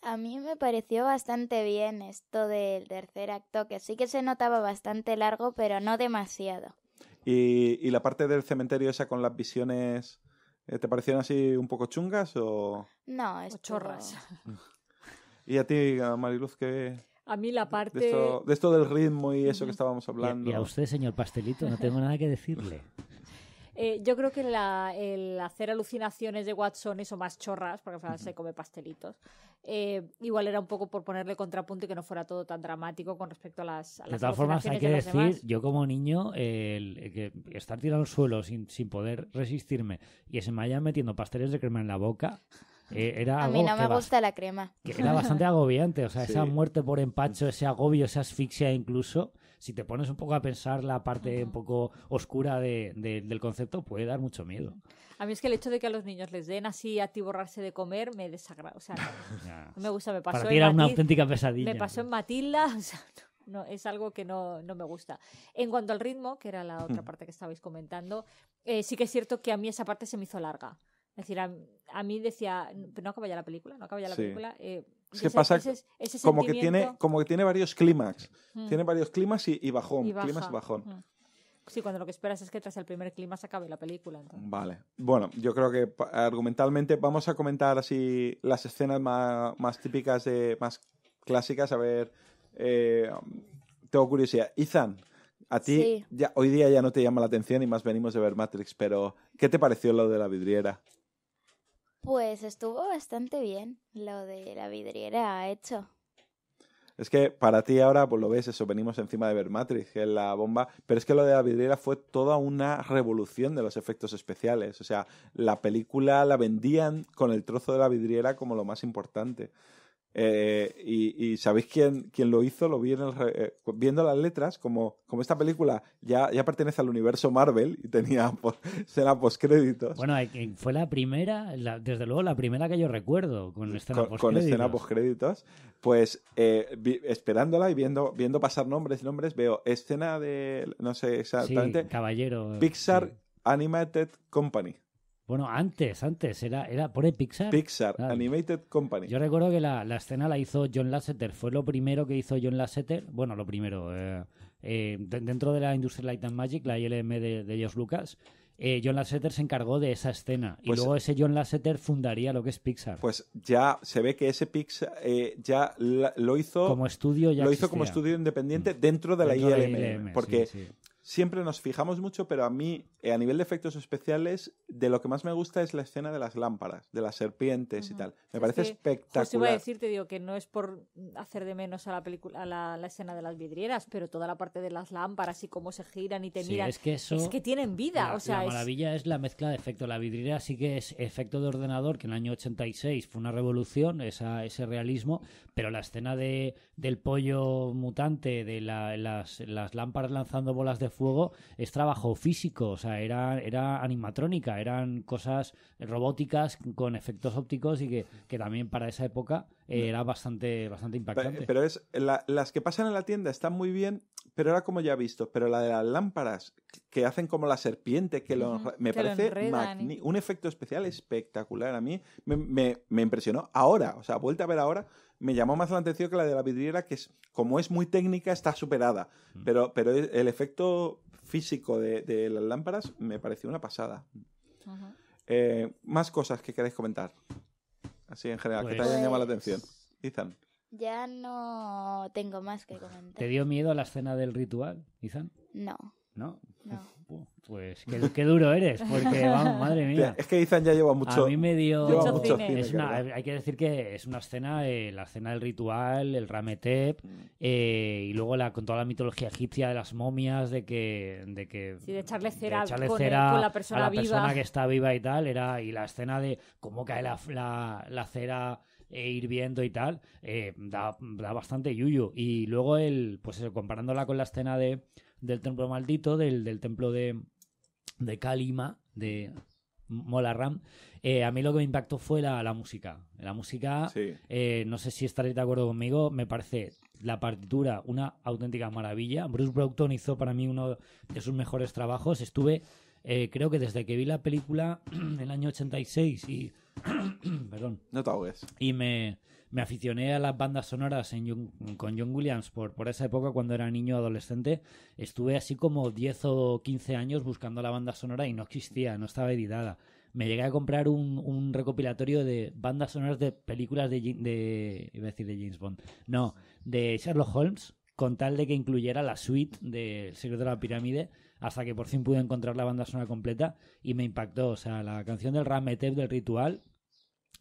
A mí me pareció bastante bien esto del tercer acto, que sí que se notaba bastante largo, pero no demasiado. ¿Y, la parte del cementerio esa con las visiones, eh, te parecieron así un poco chungas o...? No, es chorras. ¿Y a ti, Mariluz, qué...? A mí la parte... De esto, del ritmo y eso que estábamos hablando. y a usted, señor Pastelito, no tengo nada que decirle. Eh, yo creo que el hacer alucinaciones de Watson eso más chorras, porque al final se come pastelitos, eh, igual era un poco por ponerle contrapunto y que no fuera todo tan dramático con respecto a las. A de todas formas, hay que decir, yo como niño, estar tirado al suelo sin, poder resistirme y se me metiendo pasteles de crema en la boca. Eh, era a mí no me gusta la crema. era bastante agobiante, o sea, esa muerte por empacho, ese agobio, esa asfixia incluso, si te pones un poco a pensar la parte un poco oscura del concepto, puede dar mucho miedo. A mí es que el hecho de que a los niños les den así a borrarse de comer me desagrada. O sea, no, me gusta, me pasó Para era una auténtica pesadilla. Me pasó en Matilda, o sea, no, es algo que no, me gusta. En cuanto al ritmo, que era la otra hmm. parte que estabais comentando, eh, sí que es cierto que a mí esa parte se me hizo larga. Es decir, a, mí decía, pero no acaba ya la película, no acaba ya la película. Eh, es que pasa como, que tiene, como que tiene varios clímax. Mm. Tiene varios clímax y, bajón. clímax y bajón. Mm. Sí, cuando lo que esperas es que tras el primer clima se acabe la película. Vale. Bueno, yo creo que argumentalmente vamos a comentar así las escenas más, típicas, de, más clásicas. A ver, eh, tengo curiosidad. Ethan, a ti ya, hoy día ya no te llama la atención y más venimos de ver Matrix, pero ¿qué te pareció lo de la vidriera? Pues estuvo bastante bien lo de la vidriera hecho. Es que para ti ahora, pues lo ves, eso, venimos encima de Vermatrix, que es la bomba. Pero es que lo de la vidriera fue toda una revolución de los efectos especiales. O sea, la película la vendían con el trozo de la vidriera como lo más importante. Eh, y, sabéis quién, quién, lo hizo, lo vi eh, viendo las letras, como, como esta película ya, ya pertenece al universo Marvel y tenía escena postcréditos. Bueno, fue la primera, desde luego la primera que yo recuerdo con escena poscréditos, Con escena pues eh, esperándola y viendo, viendo pasar nombres, y nombres, veo escena de, no sé exactamente, caballero, Pixar Animated Company. Bueno, antes, antes, era, era por Pixar. Pixar, Animated Company. Yo recuerdo que la, escena la hizo John Lasseter, fue lo primero que hizo John Lasseter, bueno, lo primero, eh, eh, dentro de la industria Light and Magic, la ILM de, de Lucas, eh, John Lasseter se encargó de esa escena y pues, luego ese John Lasseter fundaría lo que es Pixar. Pues ya se ve que ese Pixar ya lo hizo como estudio lo hizo como estudio independiente mm. dentro de la ILM, porque siempre nos fijamos mucho, pero a mí, eh, a nivel de efectos especiales, de lo que más me gusta es la escena de las lámparas, de las serpientes y tal. Me parece espectacular. Pues iba a decir, digo, que no es por hacer de menos a la película la, escena de las vidrieras, pero toda la parte de las lámparas y cómo se giran y te miran. Es que, tienen vida. La, o sea, la maravilla es... la mezcla de efecto. La vidriera sí que es efecto de ordenador, que en el año 86 fue una revolución, esa, ese realismo, pero la escena de, del pollo mutante, de las, las lámparas lanzando bolas de fuego fuego es trabajo físico, o sea, era, era animatrónica, eran cosas robóticas con efectos ópticos y que, también para esa época eh, era bastante, bastante impactante. Pero, es, las que pasan en la tienda están muy bien, pero era como ya he visto, pero la de las lámparas que hacen como la serpiente, que me parece un efecto especial espectacular a mí, me, me impresionó. Ahora, o sea, vuelta a ver ahora, me llamó más la atención que la de la vidriera, que como es muy técnica, está superada. Mm. Pero, pero e, el efecto físico de, las lámparas me pareció una pasada. Eh, más cosas que queréis comentar. Así en general, que te hayan llamado la pues, atención. Izan. Ya no tengo más que comentar. ¿Te dio miedo la escena del ritual, Izan? No. ¿no? Pues qué, duro eres, porque vamos, madre mía. Es que Dicen ya lleva mucho. A mí me dio. hay que decir que es una escena, la escena del ritual, el Rametep, mm. eh, y luego la, con toda la mitología egipcia de las momias, de que. De que de echarle cera, con, la persona a la viva. persona que está viva y tal, era. Y la escena de cómo cae la, la, cera e eh, ir y tal, eh, da, bastante yuyu. Y luego el, pues comparándola con la escena de del templo maldito, del, del templo de, de Kalima, de Mola Ram, eh, a mí lo que me impactó fue la, la música. La música, eh, no sé si estaréis de acuerdo conmigo, me parece la partitura una auténtica maravilla. Bruce Broughton hizo para mí uno de sus mejores trabajos. Estuve, eh, creo que desde que vi la película en el año 86 y... perdón. No Y me me aficioné a las bandas sonoras con John Williams por, por esa época cuando era niño adolescente. Estuve así como 10 o 15 años buscando la banda sonora y no existía, no estaba editada. Me llegué a comprar un, recopilatorio de bandas sonoras de películas de, de, iba a decir de James Bond, no, de Sherlock Holmes, con tal de que incluyera la suite de Secreto de la Pirámide, hasta que por fin pude encontrar la banda sonora completa y me impactó. O sea, la canción del Rametev del ritual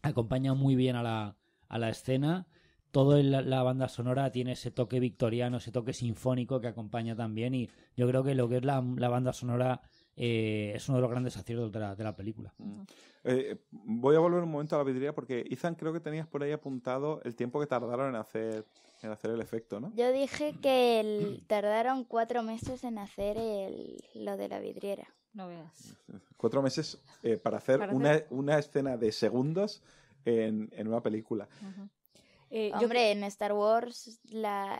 acompaña muy bien a la, a la escena. Toda la, banda sonora tiene ese toque victoriano, ese toque sinfónico que acompaña también. Y yo creo que lo que es la, banda sonora eh, es uno de los grandes aciertos de la, película. Mm. Eh, voy a volver un momento a la vidriera porque, Ethan, creo que tenías por ahí apuntado el tiempo que tardaron en hacer, en hacer el efecto, ¿no? Yo dije que tardaron cuatro meses en hacer lo de la vidriera. Cuatro meses eh, para hacer, Una, una, escena de segundos en, una película. Eh, Hombre, en Star Wars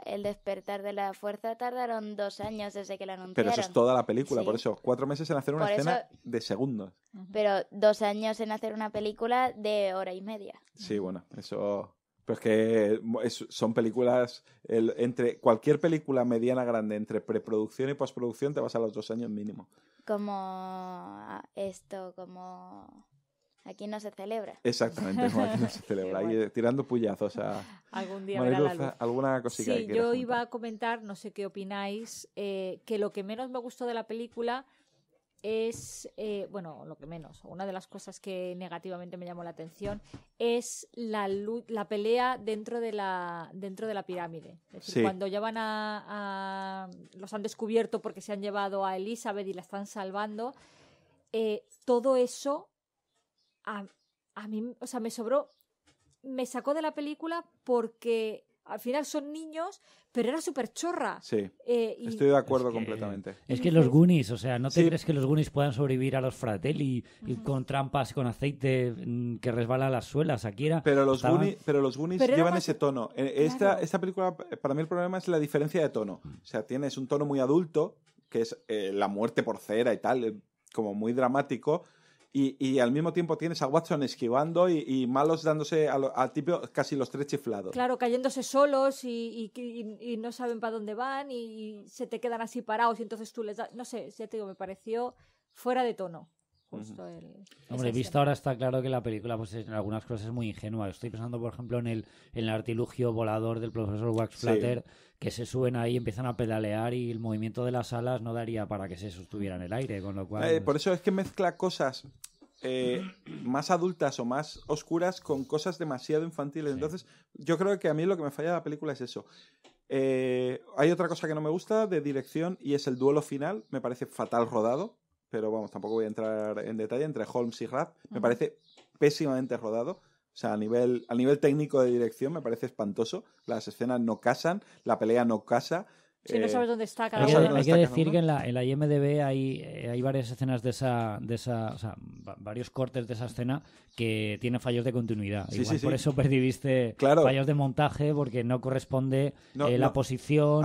el despertar de la fuerza tardaron dos años desde que la anunciaron. Pero eso es toda la película, por eso cuatro meses en hacer una escena de segundos. Pero dos años en hacer una película de hora y media. Sí, bueno, eso... Pues que son películas, entre cualquier película mediana grande, entre preproducción y postproducción, te vas a los dos años mínimo. Como ah, esto, como Aquí no se celebra. Exactamente, aquí no se celebra. tirando puyazos a. Algún día alguna Sí, yo iba a comentar, no sé qué opináis, eh, que lo que menos me gustó de la película es, eh, bueno, lo que menos, una de las cosas que negativamente me llamó la atención es la, la pelea dentro de la, dentro de la pirámide. Es decir, cuando ya van a, los han descubierto porque se han llevado a Elizabeth y la están salvando, eh, todo eso a, mí, o sea, me sobró, me sacó de la película porque al final son niños, pero era súper chorra. Sí. Eh, estoy de acuerdo completamente. Es que los Goonies, o sea, ¿no te crees que los Goonies puedan sobrevivir a los Fratelli con trampas, con aceite mm, que resbala las suelas? Aquí Pero los, Goonies, pero los llevan ese tono. Eh, esta, esta película, para mí el problema es la diferencia de tono. Mm. O sea, tienes un tono muy adulto, que es eh, la muerte por cera y tal, como muy dramático y, y, al mismo tiempo tienes a Watson esquivando y, y malos dándose al tipo casi los tres chiflados. Claro, cayéndose solos y, y no saben para dónde van y se te quedan así parados y entonces tú les das, no sé, ya te digo, me pareció fuera de tono. Hombre, visto ahora está claro que la película pues en algunas cosas es muy ingenua. Estoy pensando, por ejemplo, en el, en el artilugio volador del profesor Wax Flatter que se suben ahí, empiezan a pedalear y el movimiento de las alas no daría para que se sostuviera en el aire, con lo cual... Eh, por eso es que mezcla cosas eh, más adultas o más oscuras con cosas demasiado infantiles. Entonces, yo creo que a mí lo que me falla de la película es eso. Eh, hay otra cosa que no me gusta de dirección y es el duelo final. Me parece fatal rodado pero vamos, tampoco voy a entrar en detalle, entre Holmes y Rapp. Me parece pésimamente rodado. O sea, a nivel, a nivel técnico de dirección me parece espantoso. Las escenas no casan, la pelea no casa. Si no sabes dónde está cada Hay, uno. hay que decir que en la, en la IMDB hay, eh, hay varias escenas de esa, de esa, o sea, varios cortes de esa escena que tiene fallos de continuidad. por eso percibiste fallos de montaje porque no corresponde eh, la posición,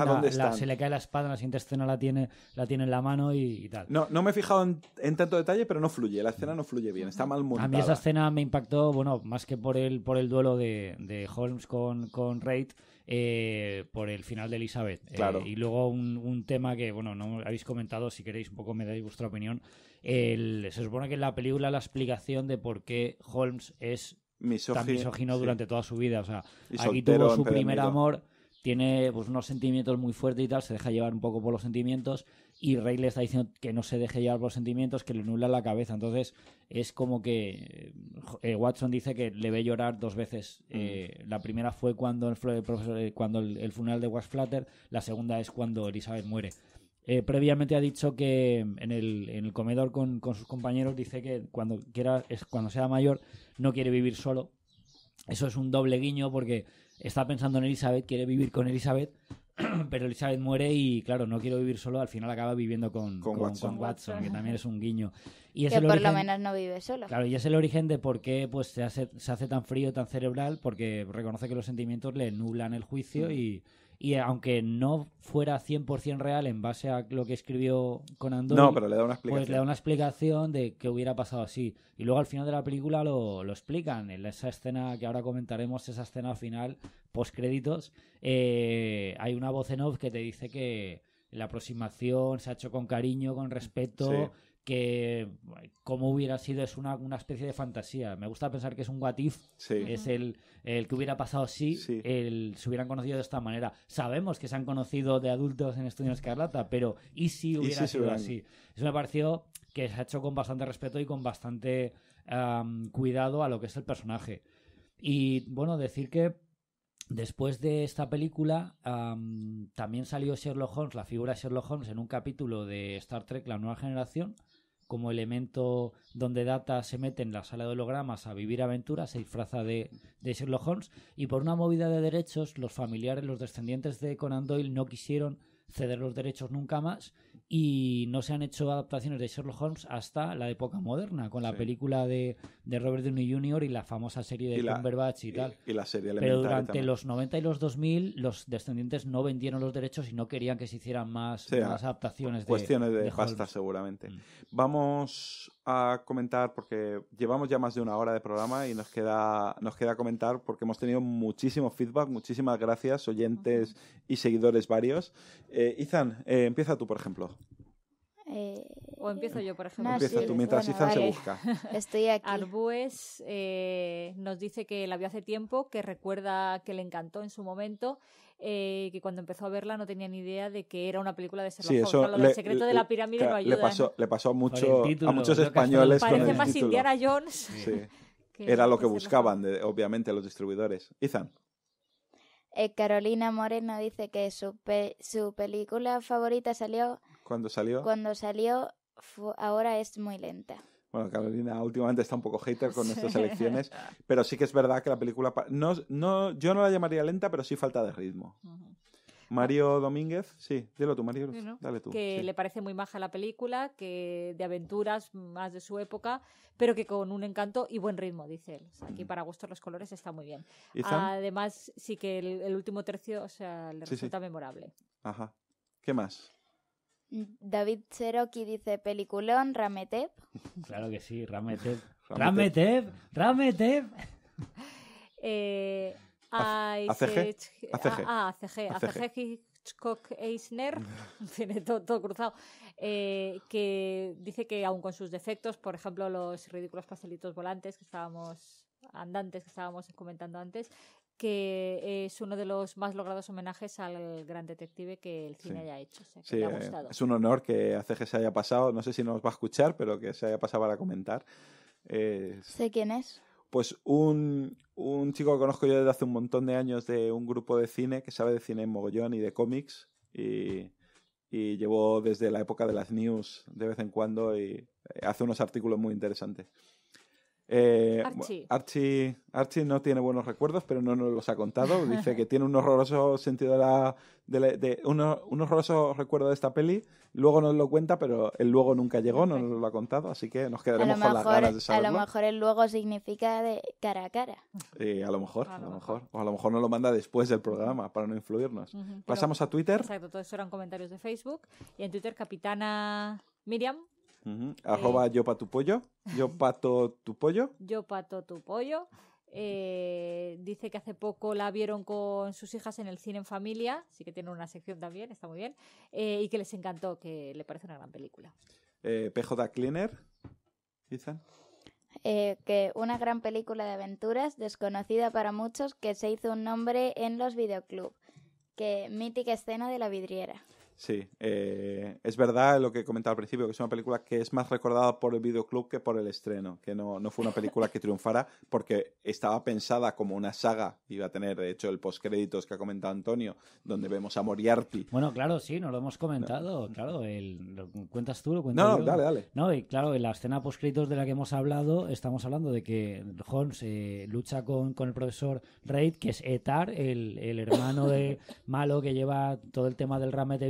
se le cae la espada en la siguiente escena la tiene, la tiene en la mano y, tal. No, no me he fijado en, tanto detalle, pero no fluye, la escena no fluye bien, está mal montada. A mí esa escena me impactó, bueno, más que por el, por el duelo de, Holmes con, con Reid, eh, por el final de Elizabeth. Eh, claro. y luego un, un, tema que, bueno, no habéis comentado, si queréis un poco me dais vuestra opinión. se supone que en la película la explicación de por qué Holmes es tan misógino durante toda su vida. O sea, aquí tuvo su primer amor tiene pues, unos sentimientos muy fuertes y tal, se deja llevar un poco por los sentimientos y Rey le está diciendo que no se deje llevar por sentimientos, que le nula la cabeza. Entonces es como que eh, Watson dice que le ve llorar dos veces. Mm. Eh, la primera fue cuando el, profesor, eh, cuando el, funeral de Wax Flatter, la segunda es cuando Elizabeth muere. previamente ha dicho que en el, comedor con, con, sus compañeros dice que cuando quiera, es, cuando sea mayor, no quiere vivir solo. Eso es un doble guiño porque está pensando en Elizabeth, quiere vivir con Elizabeth, pero Elizabeth muere y claro, no quiero vivir solo, al final acaba viviendo con, con, Watson. que también es un guiño. Y es por lo menos no vive solo. Claro, y es el origen de por qué pues, se, hace, se hace tan frío, tan cerebral, porque reconoce que los sentimientos le nublan el juicio y y aunque no fuera 100% real en base a lo que escribió Conan Doyle, no, pero da una explicación. pues le da una explicación de que hubiera pasado así. Y luego al final de la película lo, explican, en esa escena que ahora comentaremos, esa escena final, post créditos, eh, hay una voz en off que te dice que la aproximación se ha hecho con cariño, con respeto, que como hubiera sido es una, especie de fantasía. Me gusta pensar que es un what if, es el, que hubiera pasado si se hubieran conocido de esta manera. Sabemos que se han conocido de adultos en Estudio Escarlata, pero ¿y si hubiera sido así? Eso me pareció que se ha hecho con bastante respeto y con bastante cuidado a lo que es el personaje. Y bueno, decir que Después de esta película, también salió Sherlock Holmes, la figura de Sherlock Holmes, en un capítulo de Star Trek La Nueva Generación como elemento donde Data se mete en la sala de hologramas a vivir aventuras, se disfraza de, de, Sherlock Holmes, y por una movida de derechos, los familiares, los descendientes de Conan Doyle no quisieron ceder los derechos nunca más, y no se han hecho adaptaciones de Sherlock Holmes hasta la época moderna, con la película de, Robert Downey Jr. y la famosa serie de Cumberbatch y, tal. Y la serie Pero durante los 90 y los 2000 los descendientes no vendieron los derechos y no querían que se hicieran más, de Sherlock adaptaciones. Cuestiones de, pasta seguramente. Mm. Vamos a comentar porque llevamos ya más de una hora de programa y nos queda, nos queda comentar porque hemos tenido muchísimo feedback, muchísimas gracias, oyentes y seguidores varios. Eh, Izan, eh, empieza tú, por ejemplo o eh, empiezo yo, por ejemplo. tú, mientras Izan se busca. Estoy aquí. Arbues eh, nos dice que la vio hace tiempo, que recuerda que le encantó en su momento, eh, que cuando empezó a verla no tenía ni idea de que era una película de Sherlock sí, Lo del secreto de la pirámide no ayuda. Le pasó, a, mucho, a muchos españoles Parece más Indiana Jones. era lo que buscaban, obviamente, los distribuidores. Izan. Carolina Moreno dice que su película favorita salió cuando salió? Cuando salió, ahora es muy lenta. Bueno, Carolina últimamente está un poco hater con estas elecciones, pero sí que es verdad que la película... No, no, yo no la llamaría lenta, pero sí falta de ritmo. Mario Domínguez, sí, dilo tú, Mario, dale tú. Que le parece muy maja la película, que de aventuras más de su época, pero que con un encanto y buen ritmo, dice él. aquí mm. para gustos los colores está muy bien. Además, sí que el, último tercio o sea, le resulta memorable. Ajá. ¿Qué más? David Cherokee dice peliculón, Rametep. Claro que sí, Rametep. Rametep, Rametep. ACG. Eh, ACG. Ah, Hitchcock Eisner. Tiene todo, cruzado. Eh, que dice que aún con sus defectos, por ejemplo, los ridículos pastelitos volantes que estábamos andantes que estábamos comentando antes, que es uno de los más logrados homenajes al gran detective que el cine haya hecho. sí, eh, es un honor que ACG se haya pasado, no sé si nos va a escuchar, pero que se haya pasado para comentar. Eh, sé quién es. Pues un, un, chico que conozco yo desde hace un montón de años de un grupo de cine que sabe de cine en mogollón y de cómics y, y llevó desde la época de las news de vez en cuando y eh, hace unos artículos muy interesantes. Eh, Archie. Archie. no tiene buenos recuerdos, pero no nos los ha contado. Dice que tiene un horroroso sentido de la. De un, horroroso recuerdo de esta peli. Luego nos lo cuenta, pero el luego nunca llegó, no nos lo ha contado, así que nos quedaremos con las ganas de saberlo. A lo mejor el luego significa de cara a cara. a lo mejor, a lo, mejor. O a lo mejor nos lo manda después del programa para no influirnos. Pasamos a Twitter. Exacto, todos eran comentarios de Facebook. Y en Twitter, Capitana Miriam eh, Arroba yo para tu pollo. Yo pato tu pollo. Yo tu pollo. dice que hace poco la vieron con sus hijas en el cine en familia, sí que tiene una sección también, está muy bien, eh, y que les encantó, que le parece una gran película. Eh, Cleaner, eh, que una gran película de aventuras, desconocida para muchos, que se hizo un nombre en los videoclubs. Que mítica escena de la vidriera. Sí, eh, es verdad lo que he comentaba al principio, que es una película que es más recordada por el videoclub que por el estreno, que no, no fue una película que triunfara porque estaba pensada como una saga, iba a tener, de hecho, el postcréditos que ha comentado Antonio, donde vemos a Moriarty. Bueno, claro, sí, nos lo hemos comentado, claro, el, cuentas tú, lo cuentas No, no, dale, dale. No, y claro, en la escena postcréditos de la que hemos hablado, estamos hablando de que Holmes eh, lucha con, con, el profesor Reid, que es Etar, el, hermano de malo que lleva todo el tema del ramete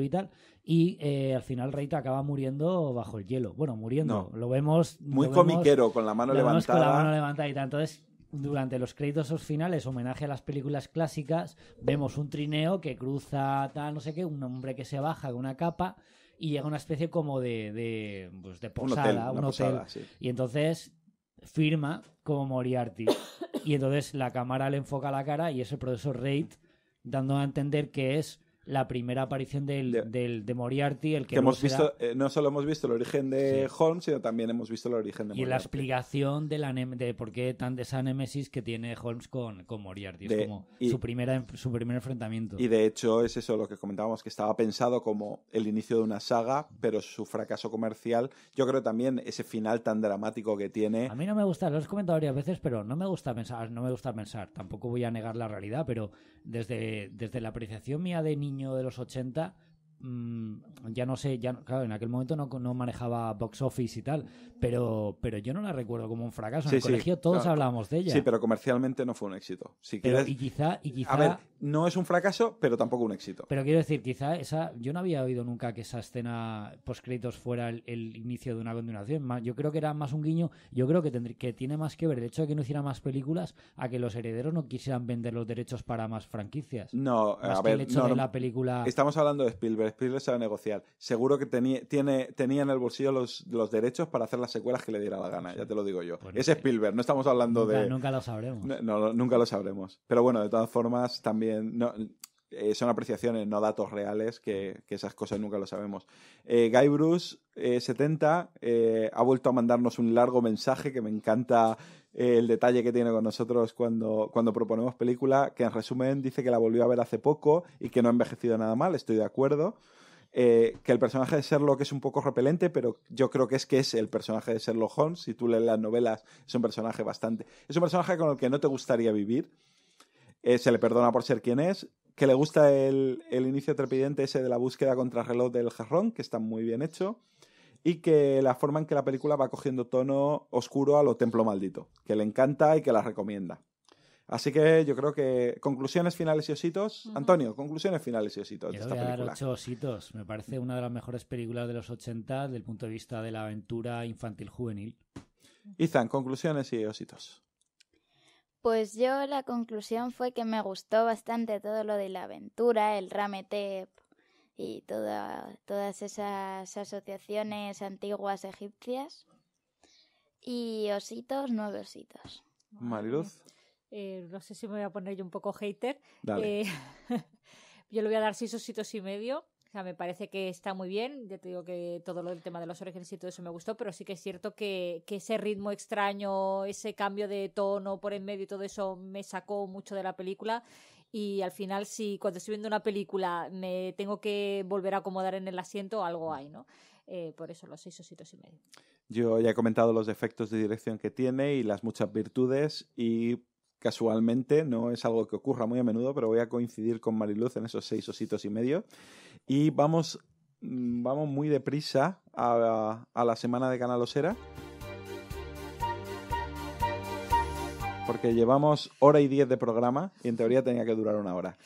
y eh, al final Reita acaba muriendo bajo el hielo. Bueno, muriendo. Lo vemos. Muy comiquero, con la mano levantada. con la mano levantada y tal. Entonces, durante los créditos finales, homenaje a las películas clásicas, vemos un trineo que cruza tal, no sé qué, un hombre que se baja de una capa y llega a una especie como de, de, pues, de posada, un hotel. Y entonces firma como Moriarty. y entonces la cámara le enfoca la cara y es el profesor Reid dando a entender que es la primera aparición del, de Moriarty, el que, hemos visto, eh, no solo hemos visto el origen de Holmes, sino también hemos visto el origen de Moriarty. Y la explicación de, la de por qué tan de que tiene Holmes con, con Moriarty. es como su, primera, su primer enfrentamiento. Y de hecho es eso lo que comentábamos, que estaba pensado como el inicio de una saga, pero su fracaso comercial, yo creo también ese final tan dramático que tiene. A mí no me gusta, lo has comentado varias veces, pero no me gusta pensar, no me gusta pensar, tampoco voy a negar la realidad, pero desde, desde la apreciación mía de niño niño de los 80 Mm, ya no sé, ya claro, en aquel momento no, no, manejaba box office y tal, pero, pero yo no la recuerdo como un fracaso. En el colegio todos hablábamos de ella. Sí, pero comercialmente no fue un éxito. y quizá, y A ver, no es un fracaso, pero tampoco un éxito. Pero quiero decir, quizá esa. Yo no había oído nunca que esa escena post-créditos fuera el, inicio de una continuación. Yo creo que era más un guiño. Yo creo que, tendría, que tiene más que ver el hecho de que no hiciera más películas a que los herederos no quisieran vender los derechos para más franquicias. No, a ver, el hecho de la película. Estamos hablando de Spielberg Spielberg sabe negociar. Seguro que tiene, tenía en el bolsillo los, derechos para hacer las secuelas que le diera la gana, ya te lo digo yo. es Spielberg, no estamos hablando de... Nunca lo sabremos. nunca lo sabremos. Pero bueno, de todas formas, también... Eh, son apreciaciones, no datos reales, que, esas cosas nunca lo sabemos. Eh, Guy Bruce, 70, eh, ha vuelto a mandarnos un largo mensaje que me encanta el detalle que tiene con nosotros cuando, cuando proponemos película, que en resumen dice que la volvió a ver hace poco y que no ha envejecido nada mal, estoy de acuerdo. Eh, que el personaje de Sherlock es un poco repelente, pero yo creo que es que es el personaje de Sherlock Holmes. Si tú lees las novelas, es un personaje bastante. Es un personaje con el que no te gustaría vivir. Eh, se le perdona por ser quien es. Que le gusta el, el inicio trepidante ese de la búsqueda contra reloj del jarrón, que está muy bien hecho y que la forma en que la película va cogiendo tono oscuro a lo templo maldito, que le encanta y que la recomienda. Así que yo creo que conclusiones finales y ositos. Antonio, conclusiones finales y ositos. ocho ositos. Me parece una de las mejores películas de los 80 desde el punto de vista de la aventura infantil juvenil. Izan, conclusiones y ositos. Pues yo la conclusión fue que me gustó bastante todo lo de la aventura, el ramete y todas esas asociaciones antiguas egipcias. Y ositos, nueve ositos. Mariluz. Eh, no sé si me voy a poner yo un poco hater. Eh, yo le voy a dar seis ositos y medio. O sea, me parece que está muy bien. Ya te digo que todo lo del tema de los orígenes y todo eso me gustó, pero sí que es cierto que, que ese ritmo extraño, ese cambio de tono por en medio y todo eso me sacó mucho de la película y al final si cuando estoy viendo una película me tengo que volver a acomodar en el asiento, algo hay, ¿no? Eh, por eso los seis ositos y medio. Yo ya he comentado los defectos de dirección que tiene y las muchas virtudes y casualmente, no es algo que ocurra muy a menudo, pero voy a coincidir con Mariluz en esos seis ositos y medio. Y vamos, mm, vamos muy deprisa a, a la semana de Canal Osera. porque llevamos hora y diez de programa y en teoría tenía que durar una hora.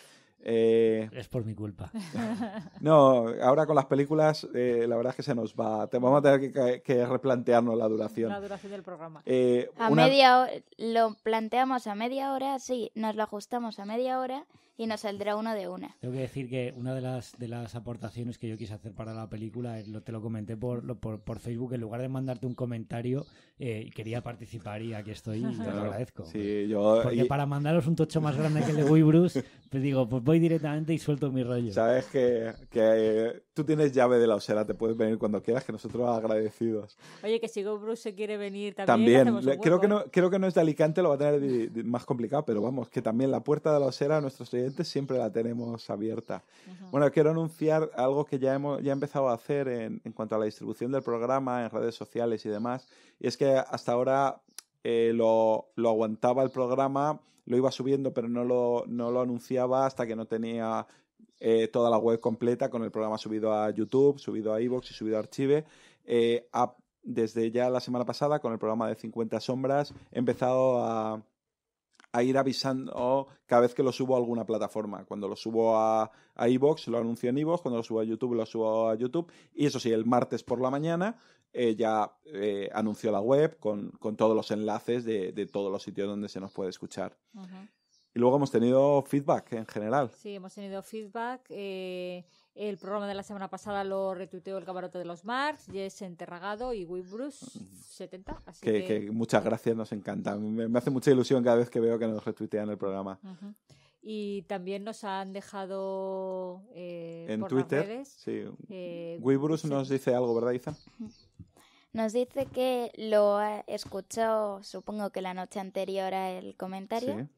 Eh, es por mi culpa. No, ahora con las películas, eh, la verdad es que se nos va. vamos a tener que, replantearnos la duración. La duración del programa. Eh, a media lo planteamos a media hora, sí, nos lo ajustamos a media hora y nos saldrá uno de una. Tengo que decir que una de las, de las aportaciones que yo quise hacer para la película, te lo comenté por, por, por Facebook, en lugar de mandarte un comentario, eh, quería participar y aquí estoy y lo agradezco. Sí, yo, Porque para mandaros un tocho más grande que el de Wii Bruce, pues digo, pues voy directamente y suelto mi rollo. Sabes que, que tú tienes llave de la osera, te puedes venir cuando quieras, que nosotros agradecidos. Oye, que si Bruce se quiere venir también. También, creo, que no, creo que no es de Alicante, lo va a tener más complicado, pero vamos, que también la puerta de la osera a nuestros clientes siempre la tenemos abierta. Bueno, quiero anunciar algo que ya hemos ya empezado a hacer en cuanto a la distribución del programa en redes sociales y demás y es que hasta ahora eh, lo, aguantaba el programa, lo iba subiendo, pero no lo, no lo anunciaba hasta que no tenía eh, toda la web completa con el programa subido a YouTube, subido a iVoox y subido a Archive. Eh, desde ya la semana pasada, con el programa de 50 sombras, he empezado a, a ir avisando cada vez que lo subo a alguna plataforma. Cuando lo subo a, a iVoox, lo anuncio en iVoox. Cuando lo subo a YouTube, lo subo a YouTube. Y eso sí, el martes por la mañana ella eh, anunció la web con, todos los enlaces de, todos los sitios donde se nos puede escuchar. Y luego hemos tenido feedback en general. Sí, hemos tenido feedback. Eh, el programa de la semana pasada lo retuiteó el camarote de los Marx, Jess Enterragado y wibrus 70. que, muchas gracias, nos encanta. Me, hace mucha ilusión cada vez que veo que nos retuitean el programa. Y también nos han dejado eh, en Twitter. Las nos dice algo, ¿verdad, Iza? Nos dice que lo escuchó, supongo que la noche anterior el comentario,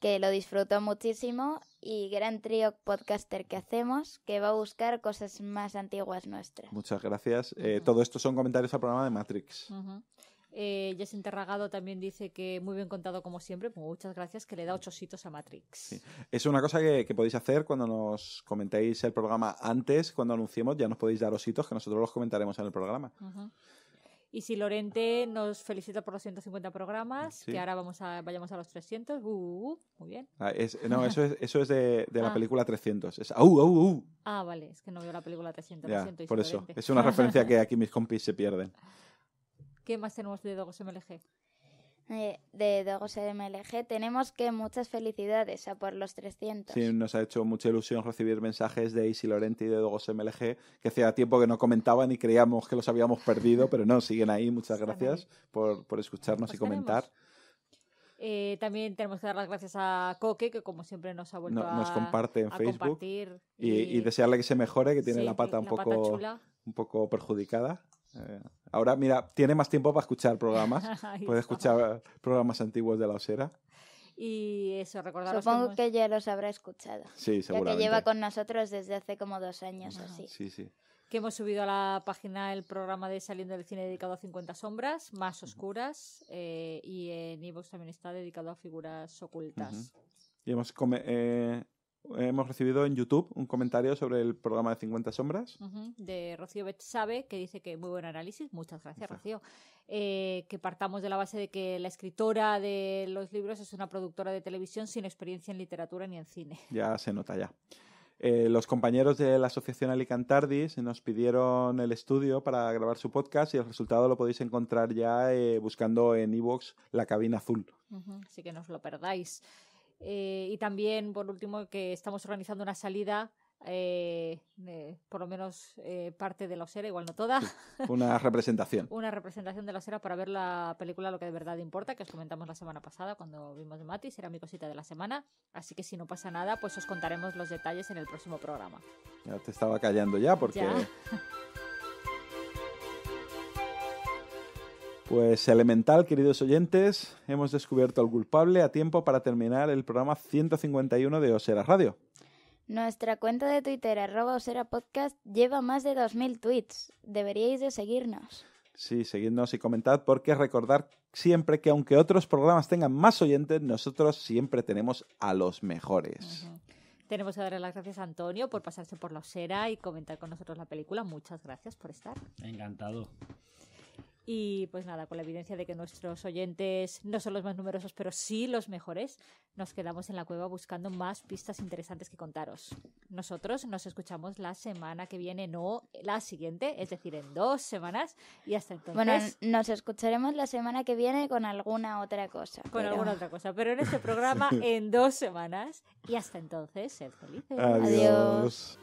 que lo disfrutó muchísimo y gran trío podcaster que hacemos, que va a buscar cosas más antiguas nuestras. Muchas gracias. Eh, todo esto son comentarios al programa de Matrix. Eh, Jess Interragado también dice que muy bien contado como siempre. Muchas gracias, que le da ocho a Matrix. Es una cosa que, podéis hacer cuando nos comentéis el programa antes, cuando anunciemos, ya nos podéis dar ositos que nosotros los comentaremos en el programa. Y si Lorente nos felicita por los 150 programas, que ahora vamos a, vayamos a los 300. Uh, uh, uh, muy bien. Ah, no, eso es, eso es de, la ah. película 300. Ah, vale, es que no veo la película 300. por eso, es una referencia que aquí mis compis se pierden. ¿Qué más tenemos de Dogos MLG? Eh, de Dogos MLG tenemos que muchas felicidades a por los 300. Sí, nos ha hecho mucha ilusión recibir mensajes de Isi y de Dogos MLG, que hacía tiempo que no comentaban y creíamos que los habíamos perdido, pero no, siguen ahí. Muchas gracias por, escucharnos pues y comentar. Eh, también tenemos que dar las gracias a Coque, que como siempre nos ha vuelto nos comparte en a, Facebook. y, desearle que se mejore, que tiene la pata, un, poco, un poco perjudicada. Eh, Ahora, mira, tiene más tiempo para escuchar programas. Puede escuchar programas antiguos de la osera. Y eso, recordaros. Supongo que, ya los habrá escuchado. Sí, seguro. Ya que lleva con nosotros desde hace como dos años así. Sí, sí. Que hemos subido a la página el programa de Saliendo del Cine dedicado a 50 sombras, más oscuras. Eh, y en Evox también está dedicado a figuras ocultas. Y hemos eh, hemos recibido en YouTube un comentario sobre el programa de 50 sombras. De Rocío Betsabe, que dice que muy buen análisis. Muchas gracias, Rocío. Eh, que partamos de la base de que la escritora de los libros es una productora de televisión sin experiencia en literatura ni en cine. Ya se nota ya. Eh, los compañeros de la asociación Alicantardis nos pidieron el estudio para grabar su podcast y el resultado lo podéis encontrar ya eh, buscando en iVoox La Cabina Azul. Así que no os lo perdáis. Eh, y también, por último, que estamos organizando una salida eh, por lo menos eh, parte de la osera, igual no toda. Una representación. Una representación de la osera para ver la película Lo que de verdad importa, que os comentamos la semana pasada cuando vimos de Matis, era mi cosita de la semana. Así que si no pasa nada, pues os contaremos los detalles en el próximo programa. Ya te estaba callando ya porque... Pues elemental, queridos oyentes, hemos descubierto al culpable a tiempo para terminar el programa 151 de Osera Radio. Nuestra cuenta de Twitter, arroba Osera Podcast, lleva más de 2.000 tweets. Deberíais de seguirnos. Sí, seguidnos y comentad porque recordar siempre que aunque otros programas tengan más oyentes, nosotros siempre tenemos a los mejores. Tenemos que darle las gracias a Antonio por pasarse por la Osera y comentar con nosotros la película. Muchas gracias por estar. Encantado. Y pues nada, con la evidencia de que nuestros oyentes no son los más numerosos, pero sí los mejores, nos quedamos en la cueva buscando más pistas interesantes que contaros. Nosotros nos escuchamos la semana que viene, no la siguiente, es decir, en dos semanas y hasta entonces. Bueno, nos escucharemos la semana que viene con alguna otra cosa. Con alguna otra cosa, pero en este programa en dos semanas y hasta entonces, sed felices. Adiós.